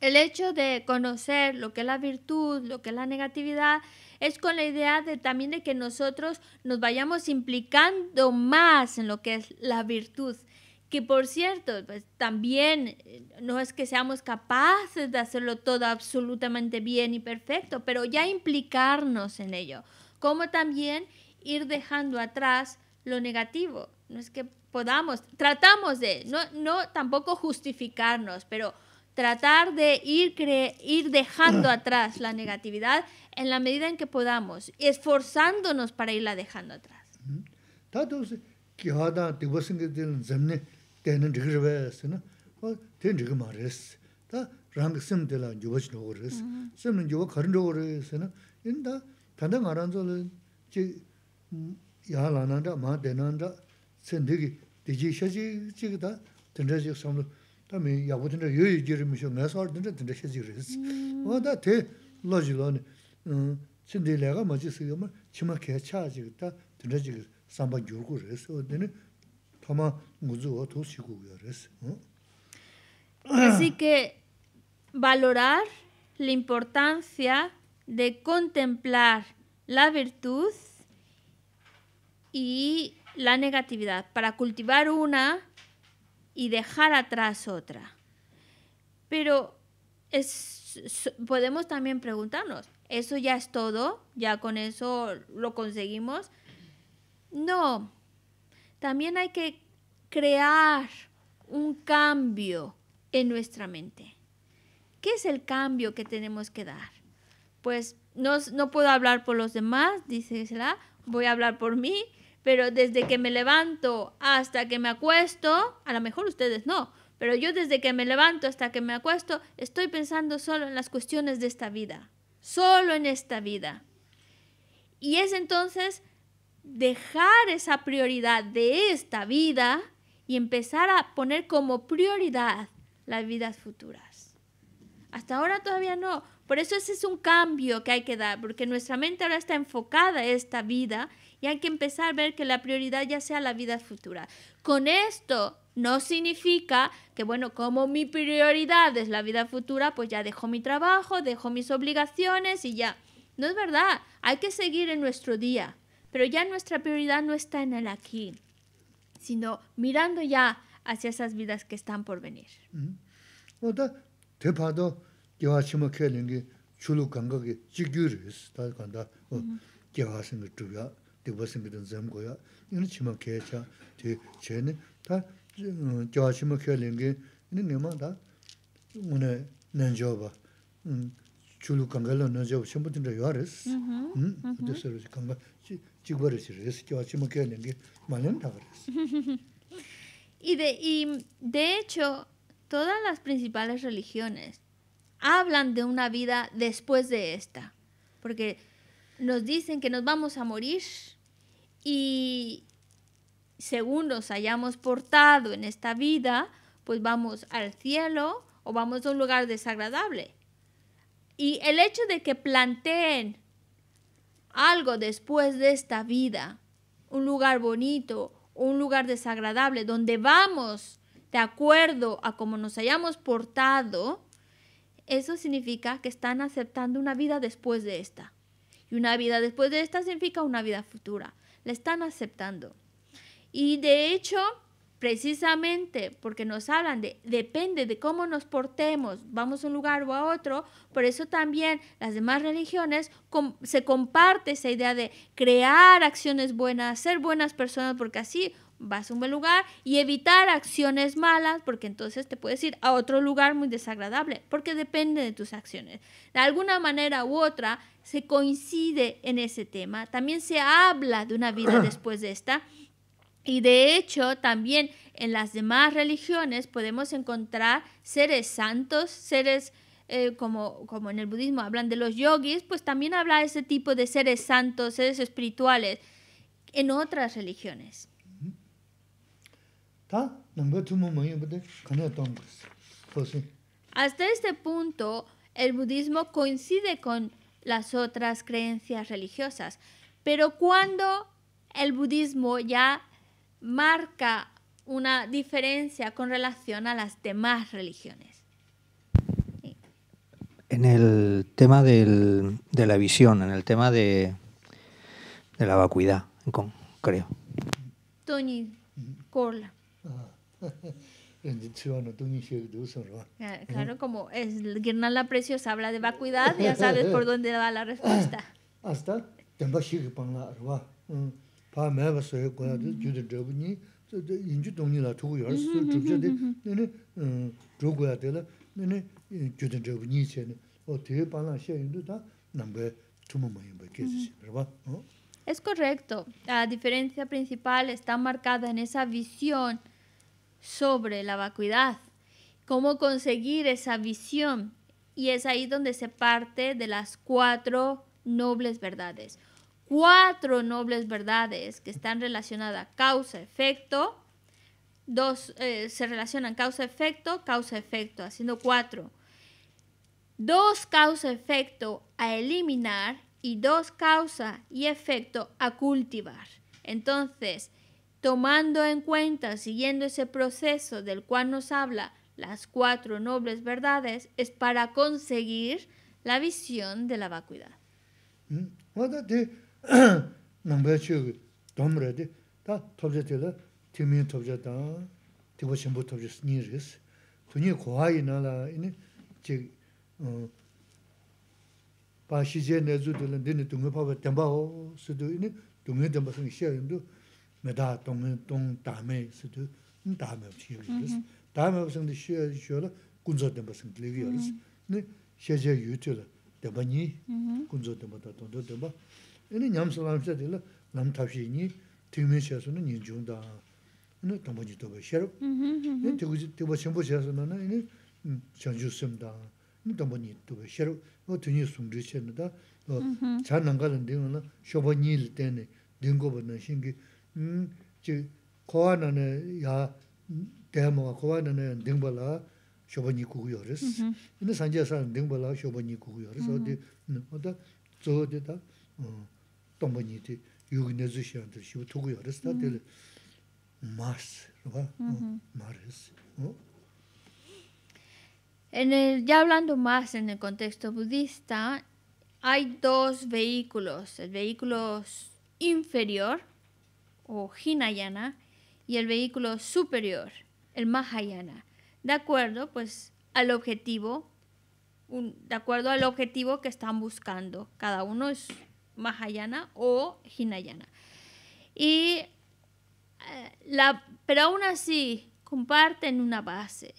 Speaker 1: El hecho de conocer lo que es la virtud, lo que es la negatividad, es con la idea de también de que nosotros nos vayamos implicando más en lo que es la virtud. Que por cierto, pues, también eh, no es que seamos capaces de hacerlo todo absolutamente bien y perfecto, pero ya implicarnos en ello. Como también ir dejando atrás lo negativo, no es que podamos, tratamos de, no, no tampoco justificarnos, pero tratar de ir, ir dejando atrás la negatividad en la medida en que podamos, esforzándonos para irla dejando atrás.
Speaker 2: yaa 마데난다 naa ndaa, maa dee naa ndaa, tsen degi, deji shaji jiga taa, tenzha jiga samlu, taa mii yaabu tenzha yoo yoo jiri mi shoo, ngaa saa rin tenzha tenzha shaji jiri zi. Maa te loo ji loo ni, tsen o nguzu shiku
Speaker 1: Asi valorar de contemplar la y la negatividad, para cultivar una y dejar atrás otra. Pero podemos también preguntarnos, ¿eso ya es todo? ¿Ya con eso lo conseguimos? No, también hay que crear un cambio en nuestra mente. ¿Qué es el cambio que tenemos que dar? Pues no, puedo hablar por los demás, dice voy a hablar por mí pero desde que me levanto hasta que me acuesto, a lo mejor ustedes no, pero yo desde que me levanto hasta que me acuesto estoy pensando solo en las cuestiones de esta vida, solo en esta vida. Y es entonces dejar esa prioridad de esta vida y empezar a poner como prioridad las vidas futuras. Hasta ahora todavía no. Por eso ese es un cambio que hay que dar, porque nuestra mente ahora está enfocada esta vida y hay que empezar a ver que la prioridad ya sea la vida futura. Con esto no significa que, bueno, como mi prioridad es la vida futura, pues ya dejo mi trabajo, dejo mis obligaciones y ya. No es verdad, hay que seguir en nuestro día, pero ya nuestra prioridad no está en el aquí, sino mirando ya hacia esas vidas que están por venir.
Speaker 2: Mm-hmm. Y
Speaker 1: de, y de hecho, todas las principales religiones hablan de una vida después de esta, porque nos dicen que nos vamos a morir y según nos hayamos portado en esta vida, pues vamos al cielo o vamos a un lugar desagradable. Y el hecho de que planteen algo después de esta vida, un lugar bonito, un lugar desagradable, donde vamos de acuerdo a cómo nos hayamos portado, eso significa que están aceptando una vida después de esta. Y una vida después de esta significa una vida futura. La están aceptando. Y de hecho, precisamente porque nos hablan de, depende de cómo nos portemos, vamos a un lugar o a otro, por eso también las demás religiones se comparte esa idea de crear acciones buenas, ser buenas personas, porque así vas a un buen lugar y evitar acciones malas porque entonces te puedes ir a otro lugar muy desagradable porque depende de tus acciones. De alguna manera u otra se coincide en ese tema. También se habla de una vida después de esta. Y de hecho, también en las demás religiones podemos encontrar seres santos, seres eh, como, como en el budismo hablan de los yogis, pues también habla de ese tipo de seres santos, seres espirituales en otras religiones. Pues Hasta este punto, el budismo coincide con las otras creencias religiosas, pero cuando el budismo ya marca una diferencia con relación a las demás religiones. En el tema de la visión, en el tema de, de la vacuidad, creo. Tony Corla.
Speaker 2: Claro,
Speaker 1: como es Guirnalda habla de vacuidad, ya sabes por dónde va la respuesta. Es correcto. La diferencia principal está marcada en esa visión sobre la vacuidad, cómo conseguir esa visión. Y es ahí donde se parte de las cuatro nobles verdades. Cuatro nobles verdades que están relacionadas causa-efecto. Dos eh, se relacionan causa-efecto, causa-efecto, haciendo cuatro. Dos causa-efecto a eliminar y dos causa y efecto a cultivar. Entonces, tomando en cuenta, siguiendo ese proceso del cual nos habla las cuatro nobles verdades, es para conseguir la visión de la vacuidad.
Speaker 2: 메다 동은 동 다메 스드 음 다메 쉬어요. 무슨 쉬어 쉬어라 군저데 무슨 리뷰요. 네 셰제 유튜브 대바니 군저데 뭐다 돈도 대바. 아니 냠서람 쳇들 남타시니 인중다. 네 동보지 도베 네 되고지 되고 심보셔서는 아니 음 전주습니다. 네 동보니 도베 셔. 뭐 드니 숨르셨는데 뭐 잘난 거는 되는 때네 된 거는 신기 chi kowa ya dhaya kowa nana ya dhengba la shoba nyi kuku yo res. de sanjia sara dhengba la shoba nyi kuku yo res. de mas, tongba nyi ti
Speaker 1: Ya hablando más en el contexto budista, hay dos vehículos. El vehículo inferior, o Hinayana y el vehículo superior, el Mahayana, de acuerdo pues al objetivo, de acuerdo al objetivo que están buscando. Cada uno es Mahayana o Hinayana. Eh, pero aún así comparten una base,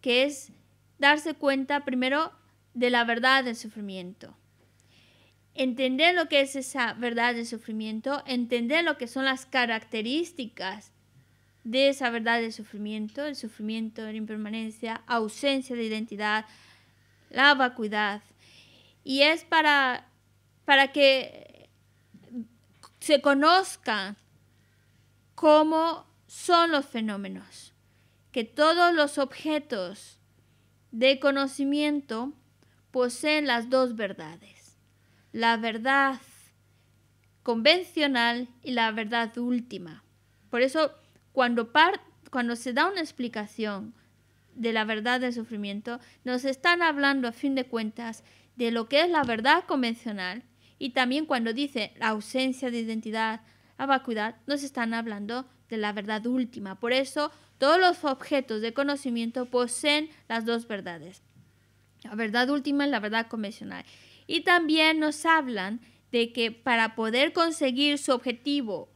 Speaker 1: que es darse cuenta primero de la verdad del sufrimiento entender lo que es esa verdad del sufrimiento, entender lo que son las características de esa verdad del sufrimiento, el sufrimiento, la impermanencia, ausencia de identidad, la vacuidad. Y es para, para que se conozca cómo son los fenómenos, que todos los objetos de conocimiento poseen las dos verdades la verdad convencional y la verdad última. Por eso, cuando, se da una explicación de la verdad del sufrimiento, nos están hablando a fin de cuentas de lo que es la verdad convencional y también cuando dice la ausencia de identidad, a vacuidad, nos están hablando de la verdad última. Por eso todos los objetos de conocimiento poseen las dos verdades. La verdad última y la verdad convencional y también nos hablan de que para poder conseguir su objetivo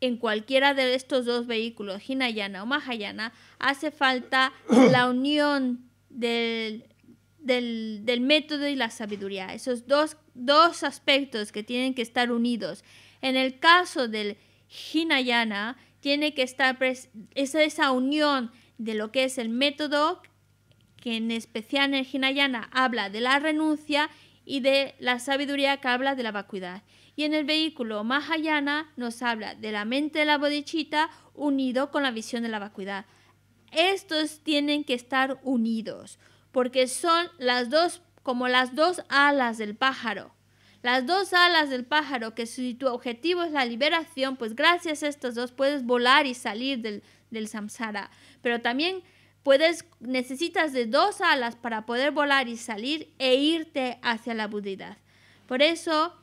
Speaker 1: en cualquiera de estos dos vehículos, Hinayana o Mahayana, hace falta la unión del, método y la sabiduría. Esos dos, aspectos que tienen que estar unidos. En el caso del Hinayana, tiene que estar esa, esa unión de lo que es el método, que en especial en el Hinayana habla de la renuncia, y de la sabiduría que habla de la vacuidad. Y en el vehículo Mahayana nos habla de la mente de la bodichita unido con la visión de la vacuidad. Estos tienen que estar unidos porque son las dos como las dos alas del pájaro. Las dos alas del pájaro, que si tu objetivo es la liberación, pues gracias a estos dos puedes volar y salir del, del samsara. Pero también Puedes, necesitas de dos alas para poder volar y salir e irte hacia la budidad. Por eso,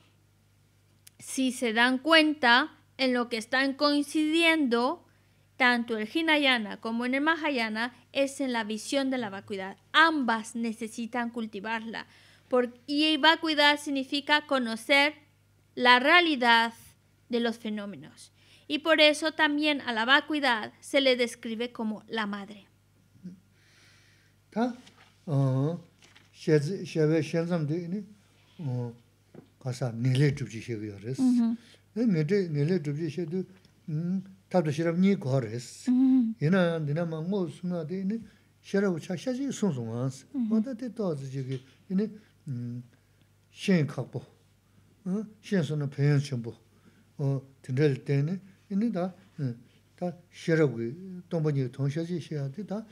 Speaker 1: si se dan cuenta en lo que están coincidiendo, tanto el Hinayana como en el Mahayana, es en la visión de la vacuidad. Ambas necesitan cultivarla. y vacuidad significa conocer la realidad de los fenómenos. Y por eso también a la vacuidad se le describe como la madre.
Speaker 2: 다 어. 셰즈 셰베 셰즈암데 이니 어. 가사 닐레 두지 셰비어스. 네 네데 이나 니나 망모 스나데 이니 셰라우 차샤지 순순한스. 음. 셴 어? 셴스는 배연 어 드릴 때는 이니다. 다 쉐럽이 동보니 동셔지 쉐야 되다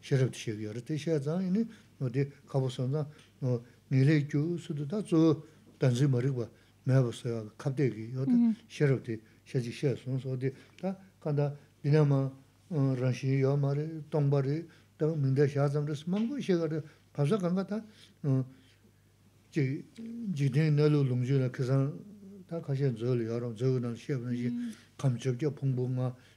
Speaker 2: 쉐럽이 쉐겨 그래서 쉐자니 너디 가보선다 뭐 미래 교수도 다저 단지 머리고 매버서 갑대기 요도 쉐럽이 쉐지 쉐어 어디 다 간다 리나마 러시 요마리 동바리 또 민데 샤잠르스 망고 쉐가 파자 간다 지 지데 널로 롱주나 계산 다 가셔 저리 여러분 저거는 쉐브니 감접적 풍부가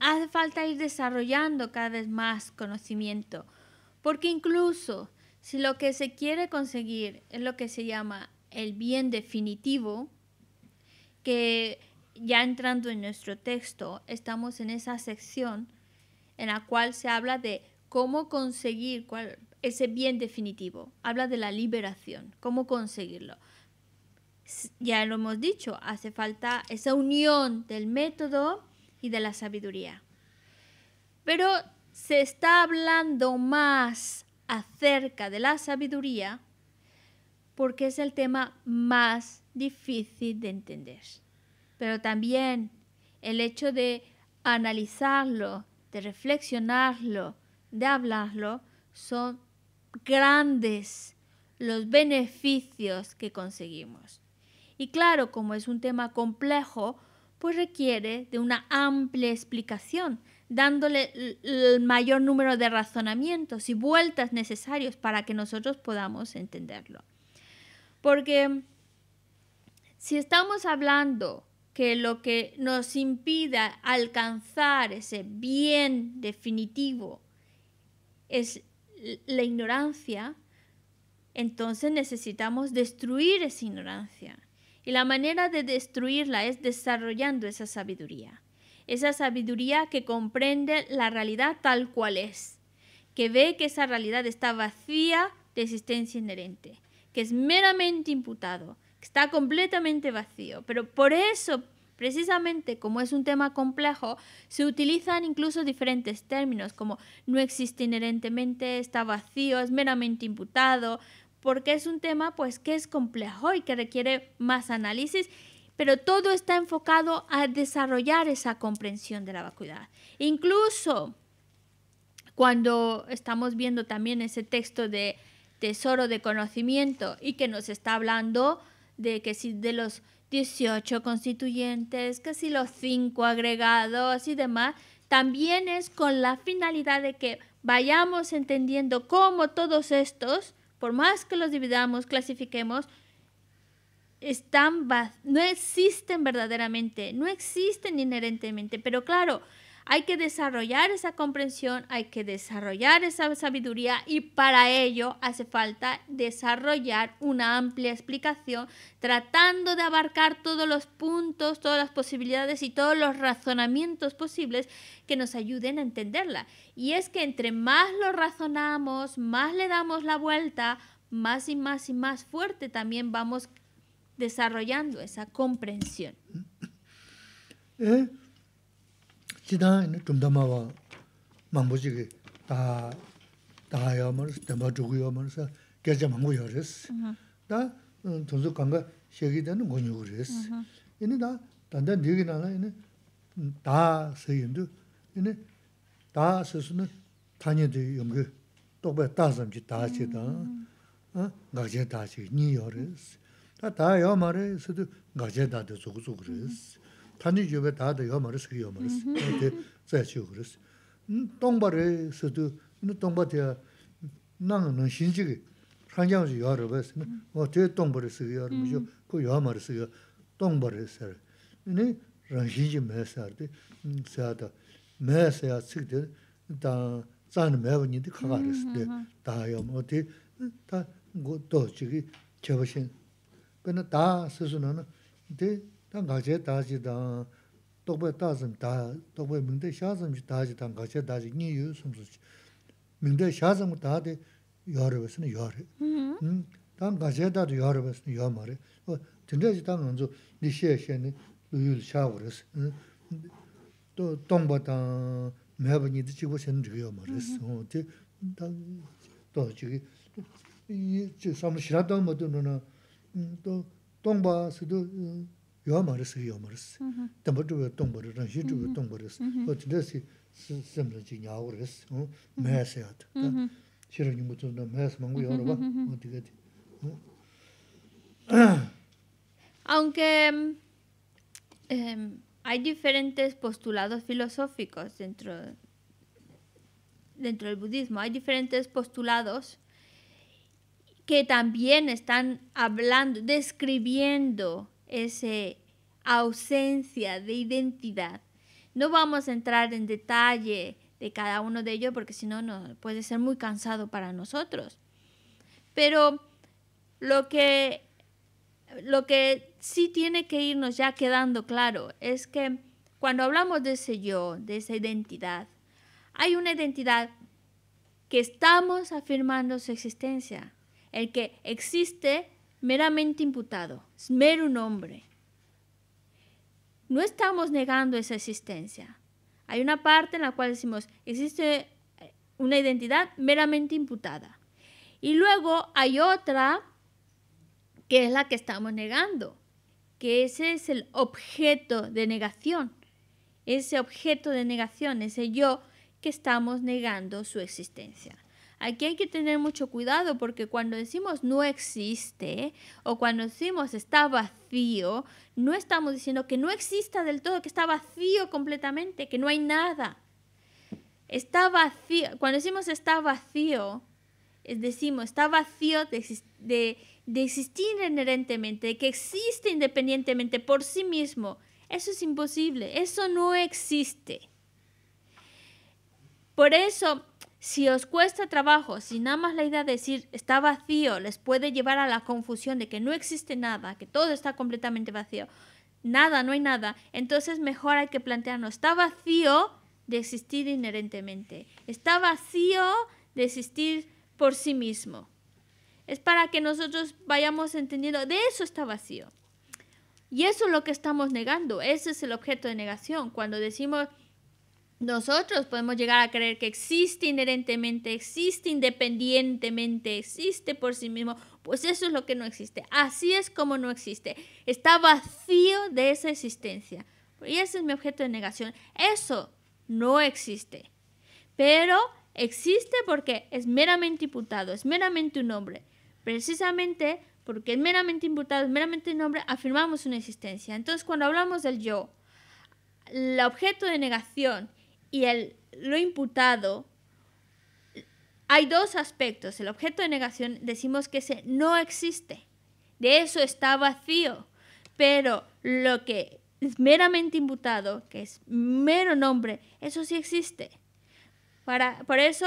Speaker 1: hace falta ir desarrollando cada vez más conocimiento, porque incluso si lo que se quiere conseguir es lo que se llama el bien definitivo, que ya entrando en nuestro texto, estamos en esa sección en la cual se habla de cómo conseguir ese bien definitivo, habla de la liberación, cómo conseguirlo. Ya lo hemos dicho, hace falta esa unión del método y de la sabiduría. Pero se está hablando más acerca de la sabiduría porque es el tema más difícil de entender. Pero también el hecho de analizarlo, de reflexionarlo, de hablarlo, son grandes los beneficios que conseguimos. Y claro, como es un tema complejo, pues requiere de una amplia explicación, dándole el mayor número de razonamientos y vueltas necesarios para que nosotros podamos entenderlo. Porque si estamos hablando que lo que nos impida alcanzar ese bien definitivo es la ignorancia, entonces necesitamos destruir esa ignorancia. Y la manera de destruirla es desarrollando esa sabiduría. Esa sabiduría que comprende la realidad tal cual es, que ve que esa realidad está vacía de existencia inherente, que es meramente imputado, que está completamente vacío. Pero por eso, precisamente como es un tema complejo, se utilizan incluso diferentes términos como no existe inherentemente, está vacío, es meramente imputado, porque es un tema pues que es complejo y que requiere más análisis, pero todo está enfocado a desarrollar esa comprensión de la vacuidad. Incluso cuando estamos viendo también ese texto de tesoro de conocimiento y que nos está hablando de que si de los 18 constituyentes, que si los 5 agregados y demás, también es con la finalidad de que vayamos entendiendo cómo todos estos por más que los dividamos, clasifiquemos, no existen verdaderamente, no existen inherentemente, pero claro, hay que desarrollar esa comprensión, hay que desarrollar esa sabiduría y para ello hace falta desarrollar una amplia explicación tratando de abarcar todos los puntos, todas las posibilidades y todos los razonamientos posibles que nos ayuden a entenderla. Y es que entre más lo razonamos, más le damos la vuelta, más y más y más fuerte también vamos desarrollando esa comprensión.
Speaker 2: ¿Eh? 지단 좀담아와 망보지기 다 다야만 담아 주고요만 해서 계좌 망고 나 돈도 간가 얘기 되는 거니 그랬어. 얘는 다 단단 얘기 나나 얘는 다 서인도 얘는 다 스스로 다녀도 연구 똑바 다 다시다. 어? 가제 다시 니다 다야만 해서도 가제 다도 tani yuwe dada yuwa maris, yuwa maris, yuwa zayachi yuwa maris. Tongba re sudu, tongba tia nanga nang shinjigi, rangyang zi yuwa rabayas, wa te tongba re sugi yuwa maris, ku yuwa maris, yuwa tongba re sara. Yuwa rang shinji maya 다 di, saya da, maya saya tsik di, dāng gāchē dājī dāng tōkbē dāzīm dā, tōkbē mīngdē shāzīm jī dājī dāng gāchē dājī nī yu sūm sūchī. mīngdē shāzīm dā dē yuwarī wēs nī yuwarī. dāng gāchē dā dē yuwarī wēs nī yuwarī. tīndē jī dāng gāng 또 nī shē shē nī yu lī shā 동바 수도 tō mē bā nī wā shē nī mā yuwa marisi, yuwa marisi. Tamba zhuwa tongba risi, ranshi zhuwa tongba risi. O tida si simla chi nyawu risi, maya sayata. Shira nyingu tunda maya samangu yawa raba, o tiga ti.
Speaker 1: Aunque eh, hay diferentes postulados filosóficos dentro, dentro del budismo, hay diferentes postulados que también están hablando, describiendo esa ausencia de identidad. No vamos a entrar en detalle de cada uno de ellos porque si no, puede ser muy cansado para nosotros. Pero lo que, lo que sí tiene que irnos ya quedando claro es que cuando hablamos de ese yo, de esa identidad, hay una identidad que estamos afirmando su existencia. El que existe meramente imputado, es mero un hombre. No estamos negando esa existencia. Hay una parte en la cual decimos, existe eh, una identidad meramente imputada. Y luego hay otra que es la que estamos negando, que ese es el objeto de negación, ese objeto de negación, ese yo que estamos negando su existencia. Aquí hay que tener mucho cuidado porque cuando decimos no existe o cuando decimos está vacío, no estamos diciendo que no exista del todo, que está vacío completamente, que no hay nada. Está vacío, cuando decimos está vacío, decimos está vacío de, de, de existir inherentemente, que existe independientemente por sí mismo. Eso es imposible, eso no existe. Por eso si os cuesta trabajo, si nada más la idea de decir está vacío les puede llevar a la confusión de que no existe nada, que todo está completamente vacío, nada, no hay nada, entonces mejor hay que plantearnos, está vacío de existir inherentemente, está vacío de existir por sí mismo. Es para que nosotros vayamos entendiendo, de eso está vacío. Y eso es lo que estamos negando, ese es el objeto de negación. Cuando decimos nosotros podemos llegar a creer que existe inherentemente, existe independientemente, existe por sí mismo. Pues eso es lo que no existe. Así es como no existe. Está vacío de esa existencia. Y ese es mi objeto de negación. Eso no existe. Pero existe porque es meramente imputado, es meramente un hombre. Precisamente porque es meramente imputado, es meramente un nombre afirmamos una existencia. Entonces, cuando hablamos del yo, el objeto de negación y el, lo imputado, hay dos aspectos. El objeto de negación decimos que ese no existe. De eso está vacío. Pero lo que es meramente imputado, que es mero nombre, eso sí existe. Para, por eso,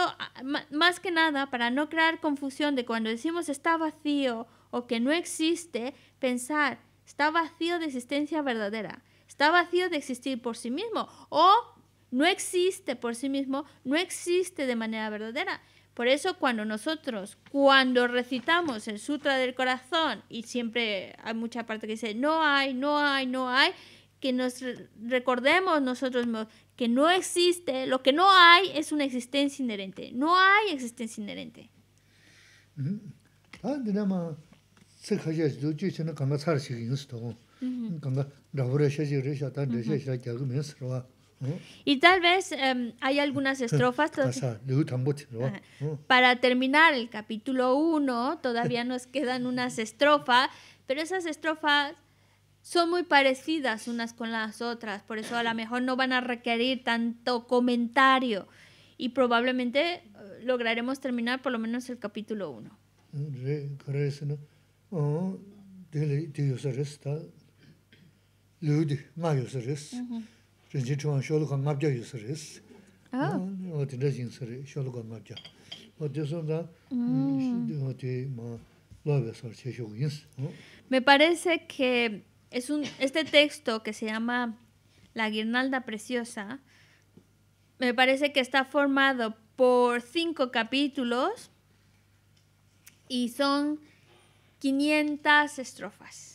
Speaker 1: más que nada, para no crear confusión de cuando decimos está vacío o que no existe, pensar está vacío de existencia verdadera, está vacío de existir por sí mismo o no existe por sí mismo, no existe de manera verdadera. Por eso cuando nosotros, cuando recitamos el Sutra del Corazón, y siempre hay mucha parte que dice, no hay, no hay, no hay, que nos recordemos nosotros que no existe, lo que no hay es una existencia inherente, no hay existencia inherente. Mm-hmm. Y tal vez em, hay algunas estrofas
Speaker 2: mm.
Speaker 1: para terminar el capítulo 1, todavía nos quedan unas estrofas, pero esas estrofas son muy parecidas unas con las otras, por eso a lo mejor no van a requerir tanto comentario y probablemente eh, lograremos terminar por lo menos el capítulo 1
Speaker 2: rinji chunga sholuka ngabja yusa res. O ti rajin sari, sholuka ngabja. O ti sonda,
Speaker 1: hmm.
Speaker 2: o ti ma lobe sar che shogu yins.
Speaker 1: Me parece que es un, este texto que se llama La guirnalda preciosa, me parece que está formado por cinco capítulos y son 500 estrofas.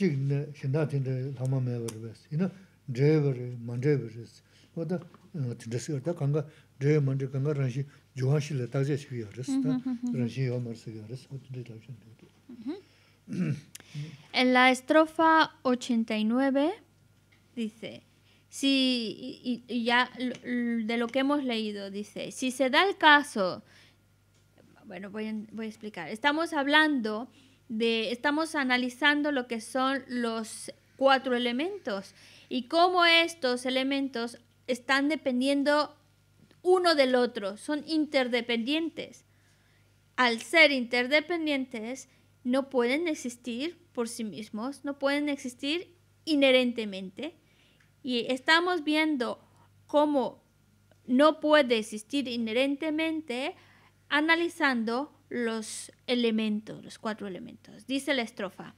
Speaker 1: En la estrofa 89 dice, si, y, ya de lo que hemos leído, dice, si se da el caso, bueno, voy, voy a explicar, estamos hablando estamos analizando lo que son los cuatro elementos y cómo estos elementos están dependiendo uno del otro, son interdependientes. Al ser interdependientes, no pueden existir por sí mismos, no pueden existir inherentemente. Y estamos viendo cómo no puede existir inherentemente analizando los elementos, los cuatro elementos. Dice la estrofa,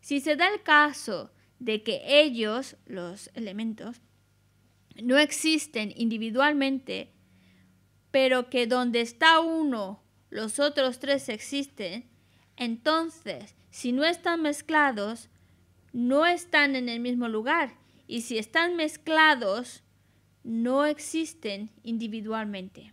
Speaker 1: si se da el caso de que ellos, los elementos, no existen individualmente, pero que donde está uno, los otros tres existen, entonces, si no están mezclados, no están en el mismo lugar, y si están mezclados, no existen individualmente.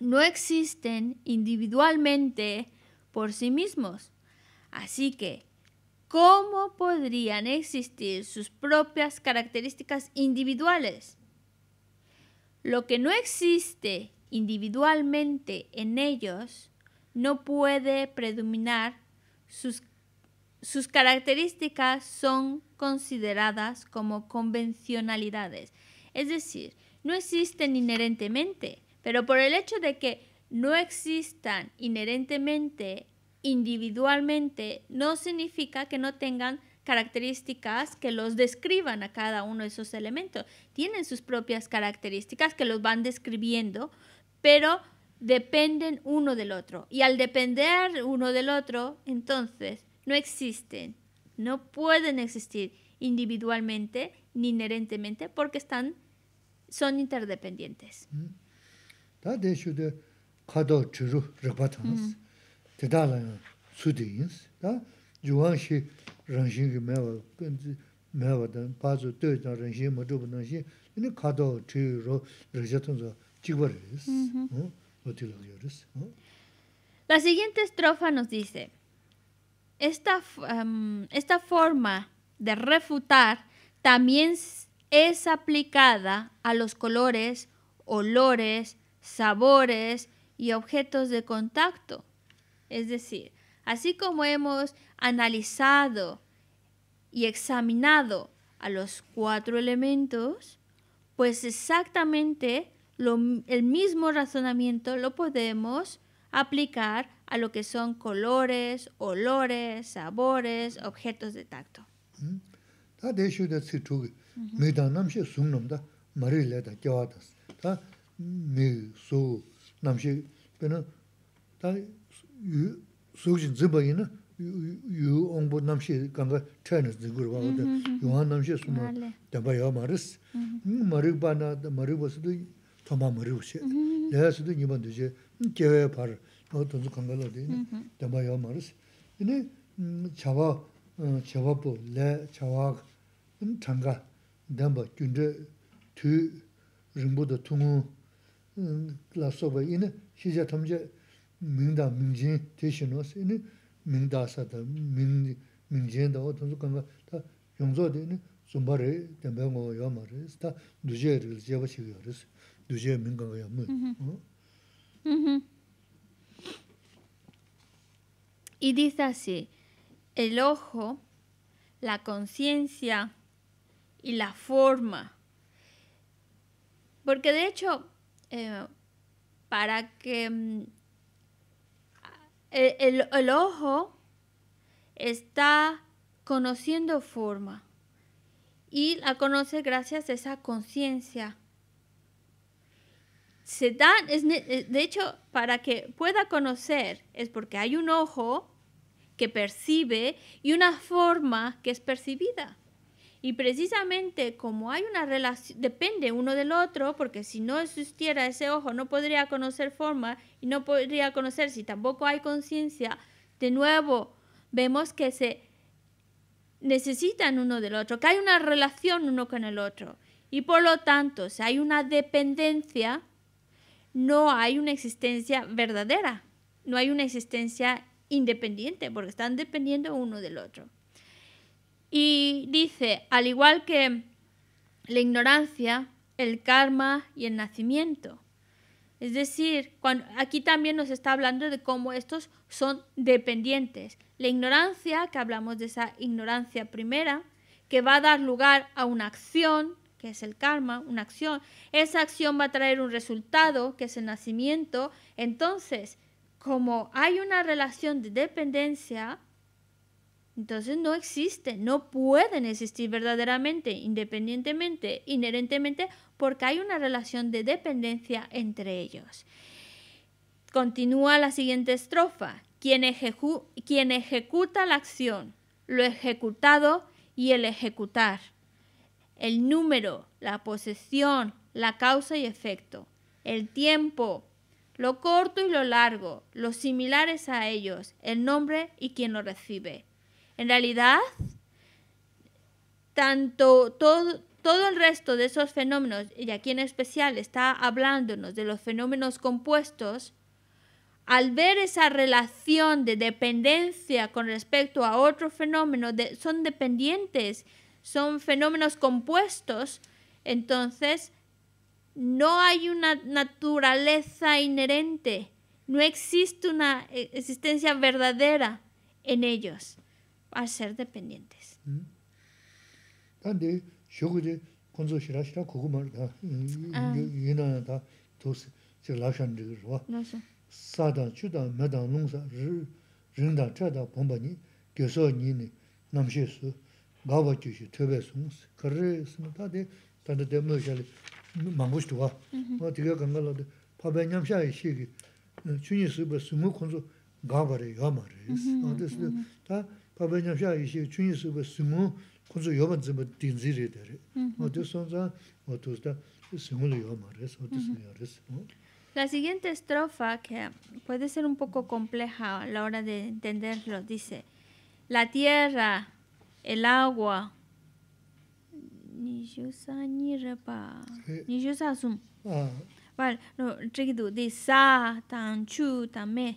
Speaker 1: no existen individualmente por sí mismos. Así que, ¿cómo podrían existir sus propias características individuales? Lo que no existe individualmente en ellos no puede predominar, sus, sus características son consideradas como convencionalidades, es decir, no existen inherentemente, pero por el hecho de que no existan inherentemente, individualmente, no significa que no tengan características que los describan a cada uno de esos elementos. Tienen sus propias características que los van describiendo, pero dependen uno del otro. Y al depender uno del otro, entonces no existen, no pueden existir individualmente ni inherentemente porque están, son interdependientes.
Speaker 2: Mm. La siguiente
Speaker 1: estrofa nos dice, em, esta forma de refutar también es aplicada a los colores, olores, sabores y objetos de contacto. Es decir, así como hemos analizado y examinado a los cuatro elementos, pues exactamente el mismo razonamiento lo podemos aplicar a lo que son colores, olores, sabores, objetos de tacto.
Speaker 2: Mm. nīg, sū, nāmshī, pēnā, tā yū, sūg jīn dzība yīna, yū, ōngbō nāmshī, kāngā, tēnā dzīgur bā wadā, yuwa nāmshī sūma, dāmbā yā mā rīs, mā rīg bā nā, mā rīg bā sūdhī, tō mā mā rīg wā shē, lā yā sūdhī nīpa dhī shē, kē wā la soba ina shija tamja mingda mingjin tishi nos, ina mingda sata, mingjin da otanzu kanga ta yongzo de ina zumba re, tenpa ngo yo ma re, ta duje rigil jeba shiga duje minga ngo yo mu.
Speaker 1: Y dice así, el ojo, la conciencia y la forma. Porque de hecho, eh, para que mm, e, el, ojo está conociendo forma y la conoce gracias a esa conciencia. Se dan, eh, de hecho, para que pueda conocer es porque hay un ojo que percibe y una forma que es percibida. Y precisamente como hay una relación, depende uno del otro, porque si no existiera ese ojo no podría conocer forma y no podría conocer si tampoco hay conciencia. De nuevo, vemos que se necesitan uno del otro, que hay una relación uno con el otro. Y por lo tanto, si hay una dependencia, no hay una existencia verdadera, no hay una existencia independiente, porque están dependiendo uno del otro. Y dice, al igual que la ignorancia, el karma y el nacimiento. Es decir, aquí también nos está hablando de cómo estos son dependientes. La ignorancia, que hablamos de esa ignorancia primera, que va a dar lugar a una acción, que es el karma, una acción. Esa acción va a traer un resultado, que es el nacimiento. Entonces, como hay una relación de dependencia, entonces no existe, no pueden existir verdaderamente, independientemente, inherentemente, porque hay una relación de dependencia entre ellos. Continúa la siguiente estrofa. Quien, ejecuta la acción, lo ejecutado y el ejecutar. El número, la posesión, la causa y efecto. El tiempo, lo corto y lo largo, los similares a ellos, el nombre y quien lo recibe en realidad, tanto todo, el resto de esos fenómenos, y aquí en especial está hablándonos de los fenómenos compuestos, al ver esa relación de dependencia con respecto a otro fenómeno, son dependientes, son fenómenos compuestos, entonces no hay una naturaleza inherente, no existe una eh, existencia verdadera en ellos. a ser dependientes.
Speaker 2: Pande, shogu de kunzo shirashira kukumar da, yina da, tos, si lakshan digirwa. Lakshan. Sa dan, chu dan, me dan, nung sa, rin dan, cha dan, pomba ni, gyoso ni ni, nam su, gawa chu shi, tebe sung, kare sung, ta de, tanda de me shali, mangush tuwa. tiga ganga la de, pa bay nyam sha shiki, chu ni sumu kunzo, gawa re, yama re, kabe nyamsha ishi chunyi suba simu kunzu yoban zimba dinzi re dare. Ote sonza, ote usta simu lo yoba mares, ote simu yares.
Speaker 1: La siguiente estrofa, que puede ser un poco compleja a la hora de entenderlo, dice, la tierra, el agua, ni yusa ni repa, ni yusa sum. Ah. Vale, no, trigidu, di sa, tan chu, tan me.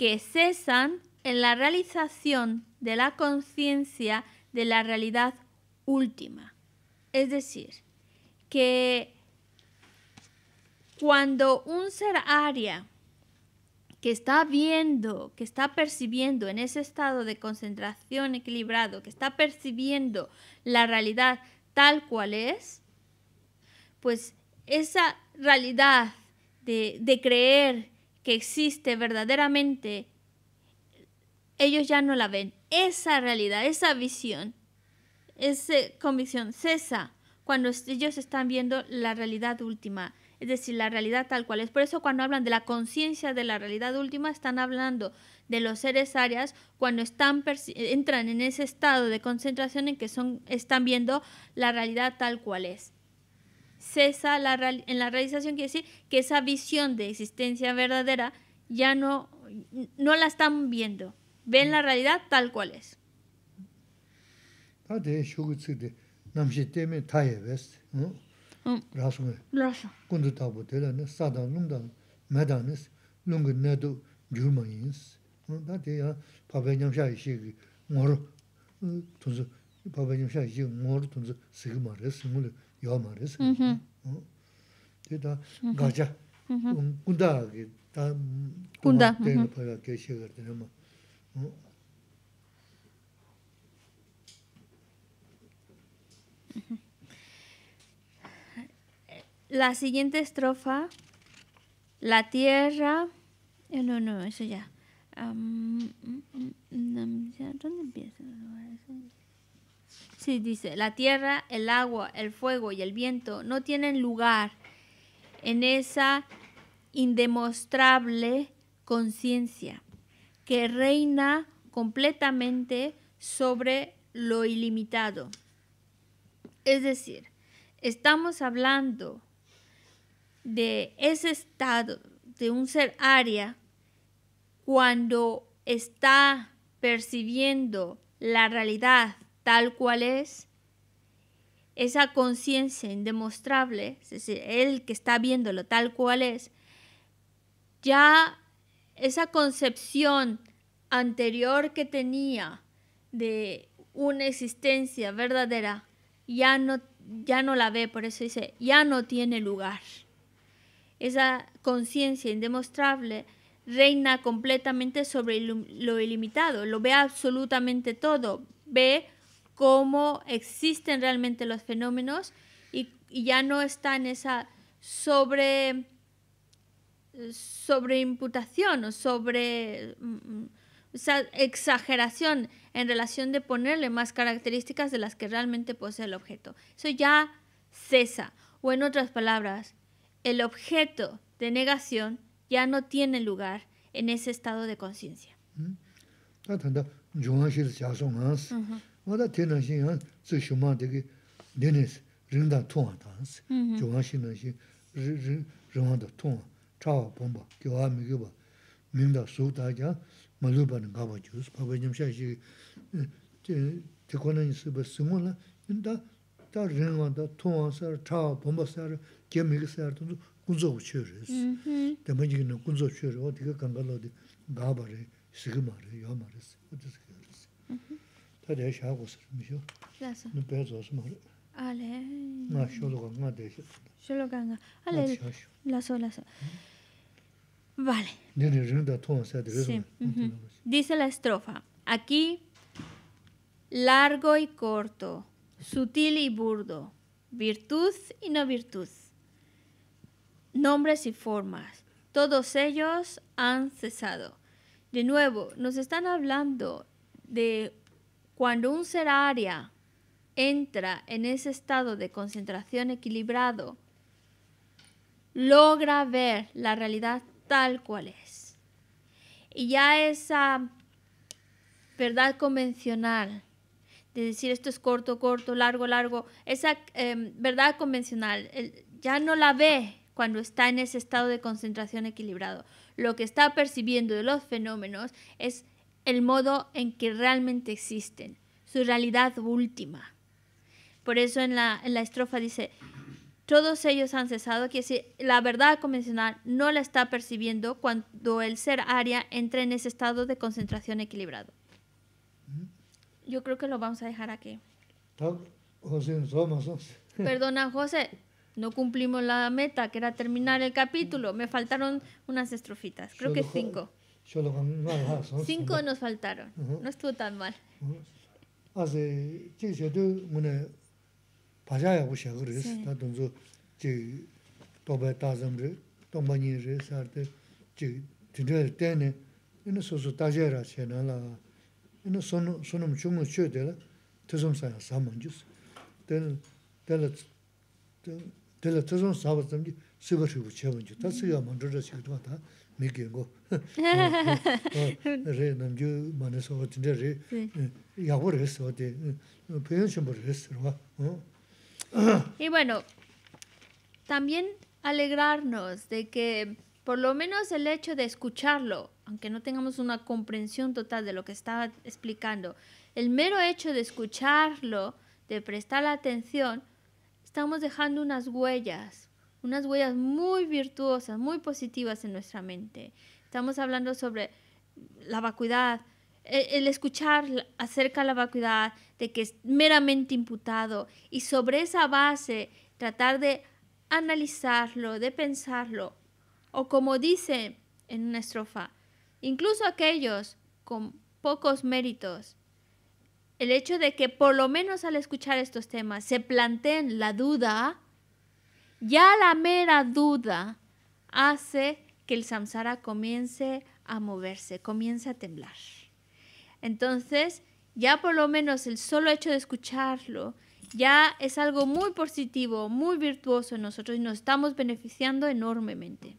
Speaker 1: que cesan en la realización de la conciencia de la realidad última. Es decir, que cuando un ser área que está viendo, que está percibiendo en ese estado de concentración equilibrado, que está percibiendo la realidad tal cual es, pues esa realidad de, de creer que existe verdaderamente, ellos ya no la ven. Esa realidad, esa visión, esa convicción cesa cuando ellos están viendo la realidad última, es decir, la realidad tal cual es. Por eso cuando hablan de la conciencia de la realidad última, están hablando de los seres áreas cuando están entran en ese estado de concentración en que son, están viendo la realidad tal cual es cesa la en la realización, quiere decir que esa visión de existencia verdadera ya no, no la están viendo, ven la realidad tal cual es
Speaker 2: yo ma resi. Te ta gaja, kunda ki ta kunda tenga pala ke shekar tena
Speaker 1: La siguiente estrofa, la tierra, eh, no, no, eso ya. Um, ¿Dónde empieza? Sí, dice, la tierra, el agua, el fuego y el viento no tienen lugar en esa indemostrable conciencia que reina completamente sobre lo ilimitado. Es decir, estamos hablando de ese estado de un ser área cuando está percibiendo la realidad tal cual es. Esa conciencia indemostrable, es decir, él que está viéndolo tal cual es, ya esa concepción anterior que tenía de una existencia verdadera ya no, ya no la ve, por eso dice, ya no tiene lugar. Esa conciencia indemostrable reina completamente sobre lo ilimitado, lo ve absolutamente todo, ve cómo existen realmente los fenómenos y, ya no está en esa sobre sobreimputación o sobre mm, mm, esa exageración en relación de ponerle más características de las que realmente posee el objeto. Eso ya cesa. O en otras palabras, el objeto de negación ya no tiene lugar en ese estado de conciencia.
Speaker 2: Uh 뭐다 tēnā shīn yāng tsū shūmā dēki dēnē sī rīndā tūwa tāns, jōgā shīn nā shīn rīngā dā tūwa, chāwa pōmba, kiwā mī kiwā, mīngdā sū tā kia mā lūpa nā gāba chūs, pāpa yam shā shī, yī sī, nā wā kāngā Vale.
Speaker 1: Dice la estrofa. Aquí, largo y corto, sutil y burdo, virtud y no virtud, nombres y formas, todos ellos han cesado. De nuevo, nos están hablando de cuando un ser área entra en ese estado de concentración equilibrado, logra ver la realidad tal cual es. Y ya esa verdad convencional, de decir esto es corto, corto, largo, largo, esa em, verdad convencional ya no la ve cuando está en ese estado de concentración equilibrado. Lo que está percibiendo de los fenómenos es el modo en que realmente existen, su realidad última. Por eso en la, en la estrofa dice, todos ellos han cesado, que decir, la verdad convencional no la está percibiendo cuando el ser aria entra en ese estado de concentración equilibrado. Yo creo que lo vamos a dejar aquí. Perdona, José, no cumplimos la meta, que era terminar el capítulo. Me faltaron unas estrofitas, creo que cinco.
Speaker 2: solo con no ha cinco
Speaker 1: nos faltaron uh -huh. no estuvo tan mal
Speaker 2: hace que yo de una vaya a buscar que es la donzo que toba ta zamre toma ni resarte que tiene el tene en eso su la en eso no son mucho mucho de la tesón sa samon dios del del del tesón sa samon dios se va a subir chevon dios tal se va a
Speaker 1: Y bueno, también alegrarnos de que por lo menos el hecho de escucharlo, aunque no tengamos una comprensión total de lo que estaba explicando, el mero hecho de escucharlo, de prestar la atención, estamos dejando unas huellas unas huellas muy virtuosas, muy positivas en nuestra mente. Estamos hablando sobre la vacuidad, e, el escuchar acerca de la vacuidad, de que es meramente imputado, y sobre esa base tratar de analizarlo, de pensarlo, o como dice en una estrofa, incluso aquellos con pocos méritos, el hecho de que por lo menos al escuchar estos temas se planteen la duda, ya la mera duda hace que el samsara comience a moverse, comience a temblar. Entonces, ya por lo menos el solo hecho de escucharlo ya es algo muy positivo, muy virtuoso en nosotros y nos estamos beneficiando enormemente.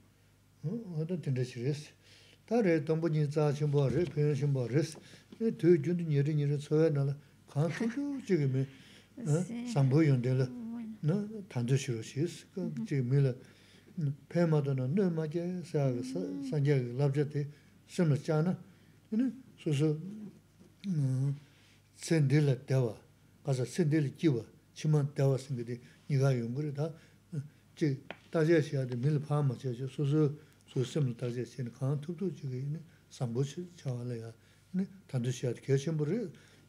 Speaker 2: nā tāndu shiru shiris, kā jī mīla pē mātā nā nū mā jā sā kā sāngyā kā lāb jā tē sīm rā chā nā, nā sū sū sēn dī lā dēwā, kā mīla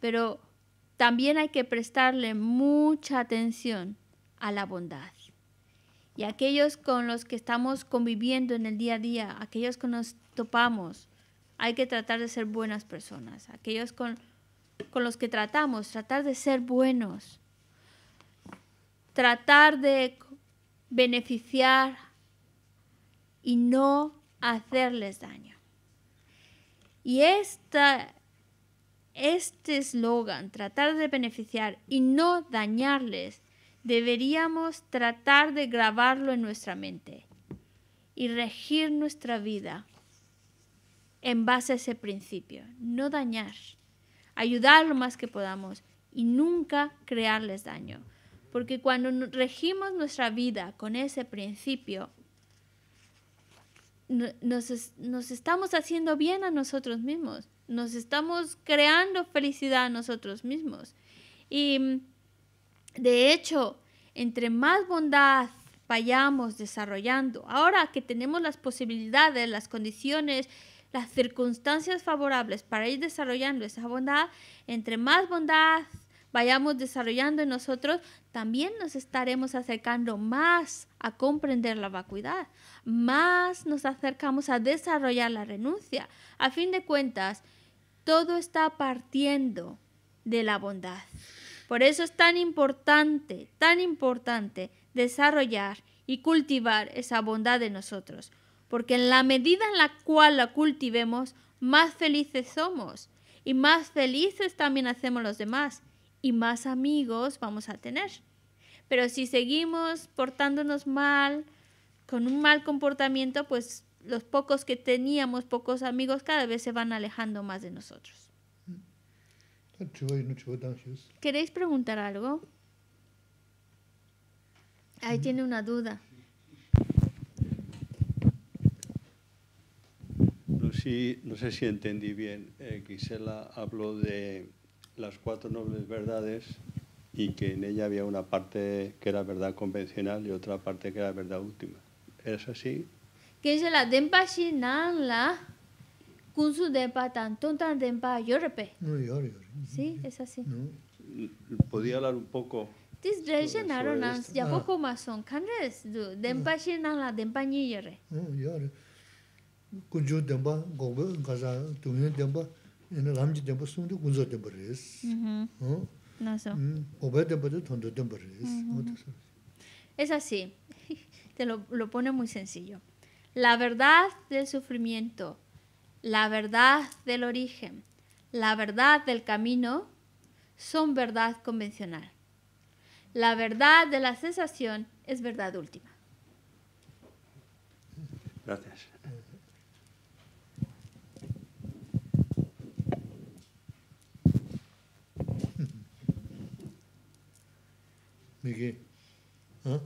Speaker 1: pero también hay que prestarle mucha atención a la bondad. Y aquellos con los que estamos conviviendo en el día a día, aquellos con los que nos topamos, hay que tratar de ser buenas personas. Aquellos con, con los que tratamos, tratar de ser buenos. Tratar de beneficiar y no hacerles daño. Y esta este eslogan, tratar de beneficiar y no dañarles, deberíamos tratar de grabarlo en nuestra mente y regir nuestra vida en base a ese principio, no dañar, ayudar lo más que podamos y nunca crearles daño. Porque cuando regimos nuestra vida con ese principio, nos, estamos haciendo bien a nosotros mismos nos estamos creando felicidad a nosotros mismos. Y mm, de hecho, entre más bondad vayamos desarrollando, ahora que tenemos las posibilidades, las condiciones, las circunstancias favorables para ir desarrollando esa bondad, entre más bondad vayamos desarrollando en nosotros, también nos estaremos acercando más a comprender la vacuidad, más nos acercamos a desarrollar la renuncia. A fin de cuentas, todo está partiendo de la bondad. Por eso es tan importante, tan importante desarrollar y cultivar esa bondad de nosotros, porque en la medida en la cual la cultivemos, más felices somos y más felices también hacemos los demás y más amigos vamos a tener. Pero si seguimos portándonos mal, con un mal comportamiento, pues los pocos que teníamos, pocos amigos, cada vez se van alejando más de nosotros. ¿Queréis preguntar algo? Ahí mm. tiene una duda.
Speaker 2: No, sé si entendí bien. Eh, Gisela habló de las cuatro nobles verdades
Speaker 1: y que en ella había una parte que
Speaker 2: era verdad convencional y otra parte que era verdad última. ¿Es así?
Speaker 1: Que la denpa china nan la su denpa tan tontan denpa yorpe. No Sí, es así.
Speaker 2: Podía hablar un poco.
Speaker 1: Tis dreje naro ya ah. poco más son canres du denpa shi nan la denpa ni yore.
Speaker 2: No llore. casa denpa gongbe gaza en denpa ene lamji denpa de kunzo denpa res.
Speaker 1: Mhm. eso.
Speaker 2: Obe denpa de tondo denpa
Speaker 1: Es así. Te lo, lo pone muy sencillo la verdad del sufrimiento, la verdad del origen, la verdad del camino, son verdad convencional. La verdad de la sensación es verdad última. Gracias. Miguel. ¿Ah?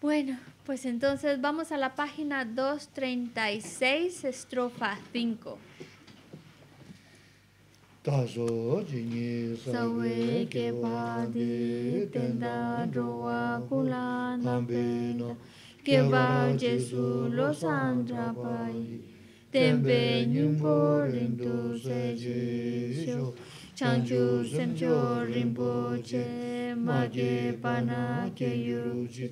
Speaker 1: Bueno, pues entonces vamos a la página 236, estrofa 5.
Speaker 2: Tazo jingi sawe keba di tenda roa
Speaker 1: kula na
Speaker 2: pena a jesu lo sandra
Speaker 1: pai Te empeño
Speaker 2: rindu se jisho
Speaker 1: Changchu semcho rinpo che Ma ke pana ke yuji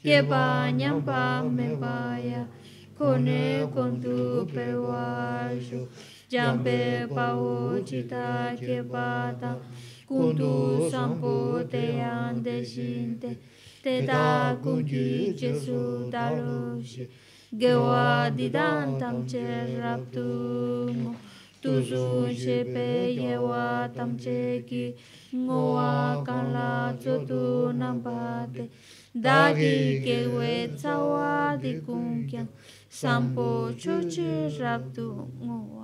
Speaker 1: Ye ba nyam ba me ba ya kone kon tu pe wa ju jam pe pa o chi ta ke ba ta kun tu san po te an de jin te te kun su
Speaker 2: ge wa di dan tam che rap
Speaker 1: tu mo tu ju che pe ye wa tam che ki ngo wa la tu tu nam te dagi kewe tsawa di kungkyang sampo chuchi rabdu ngu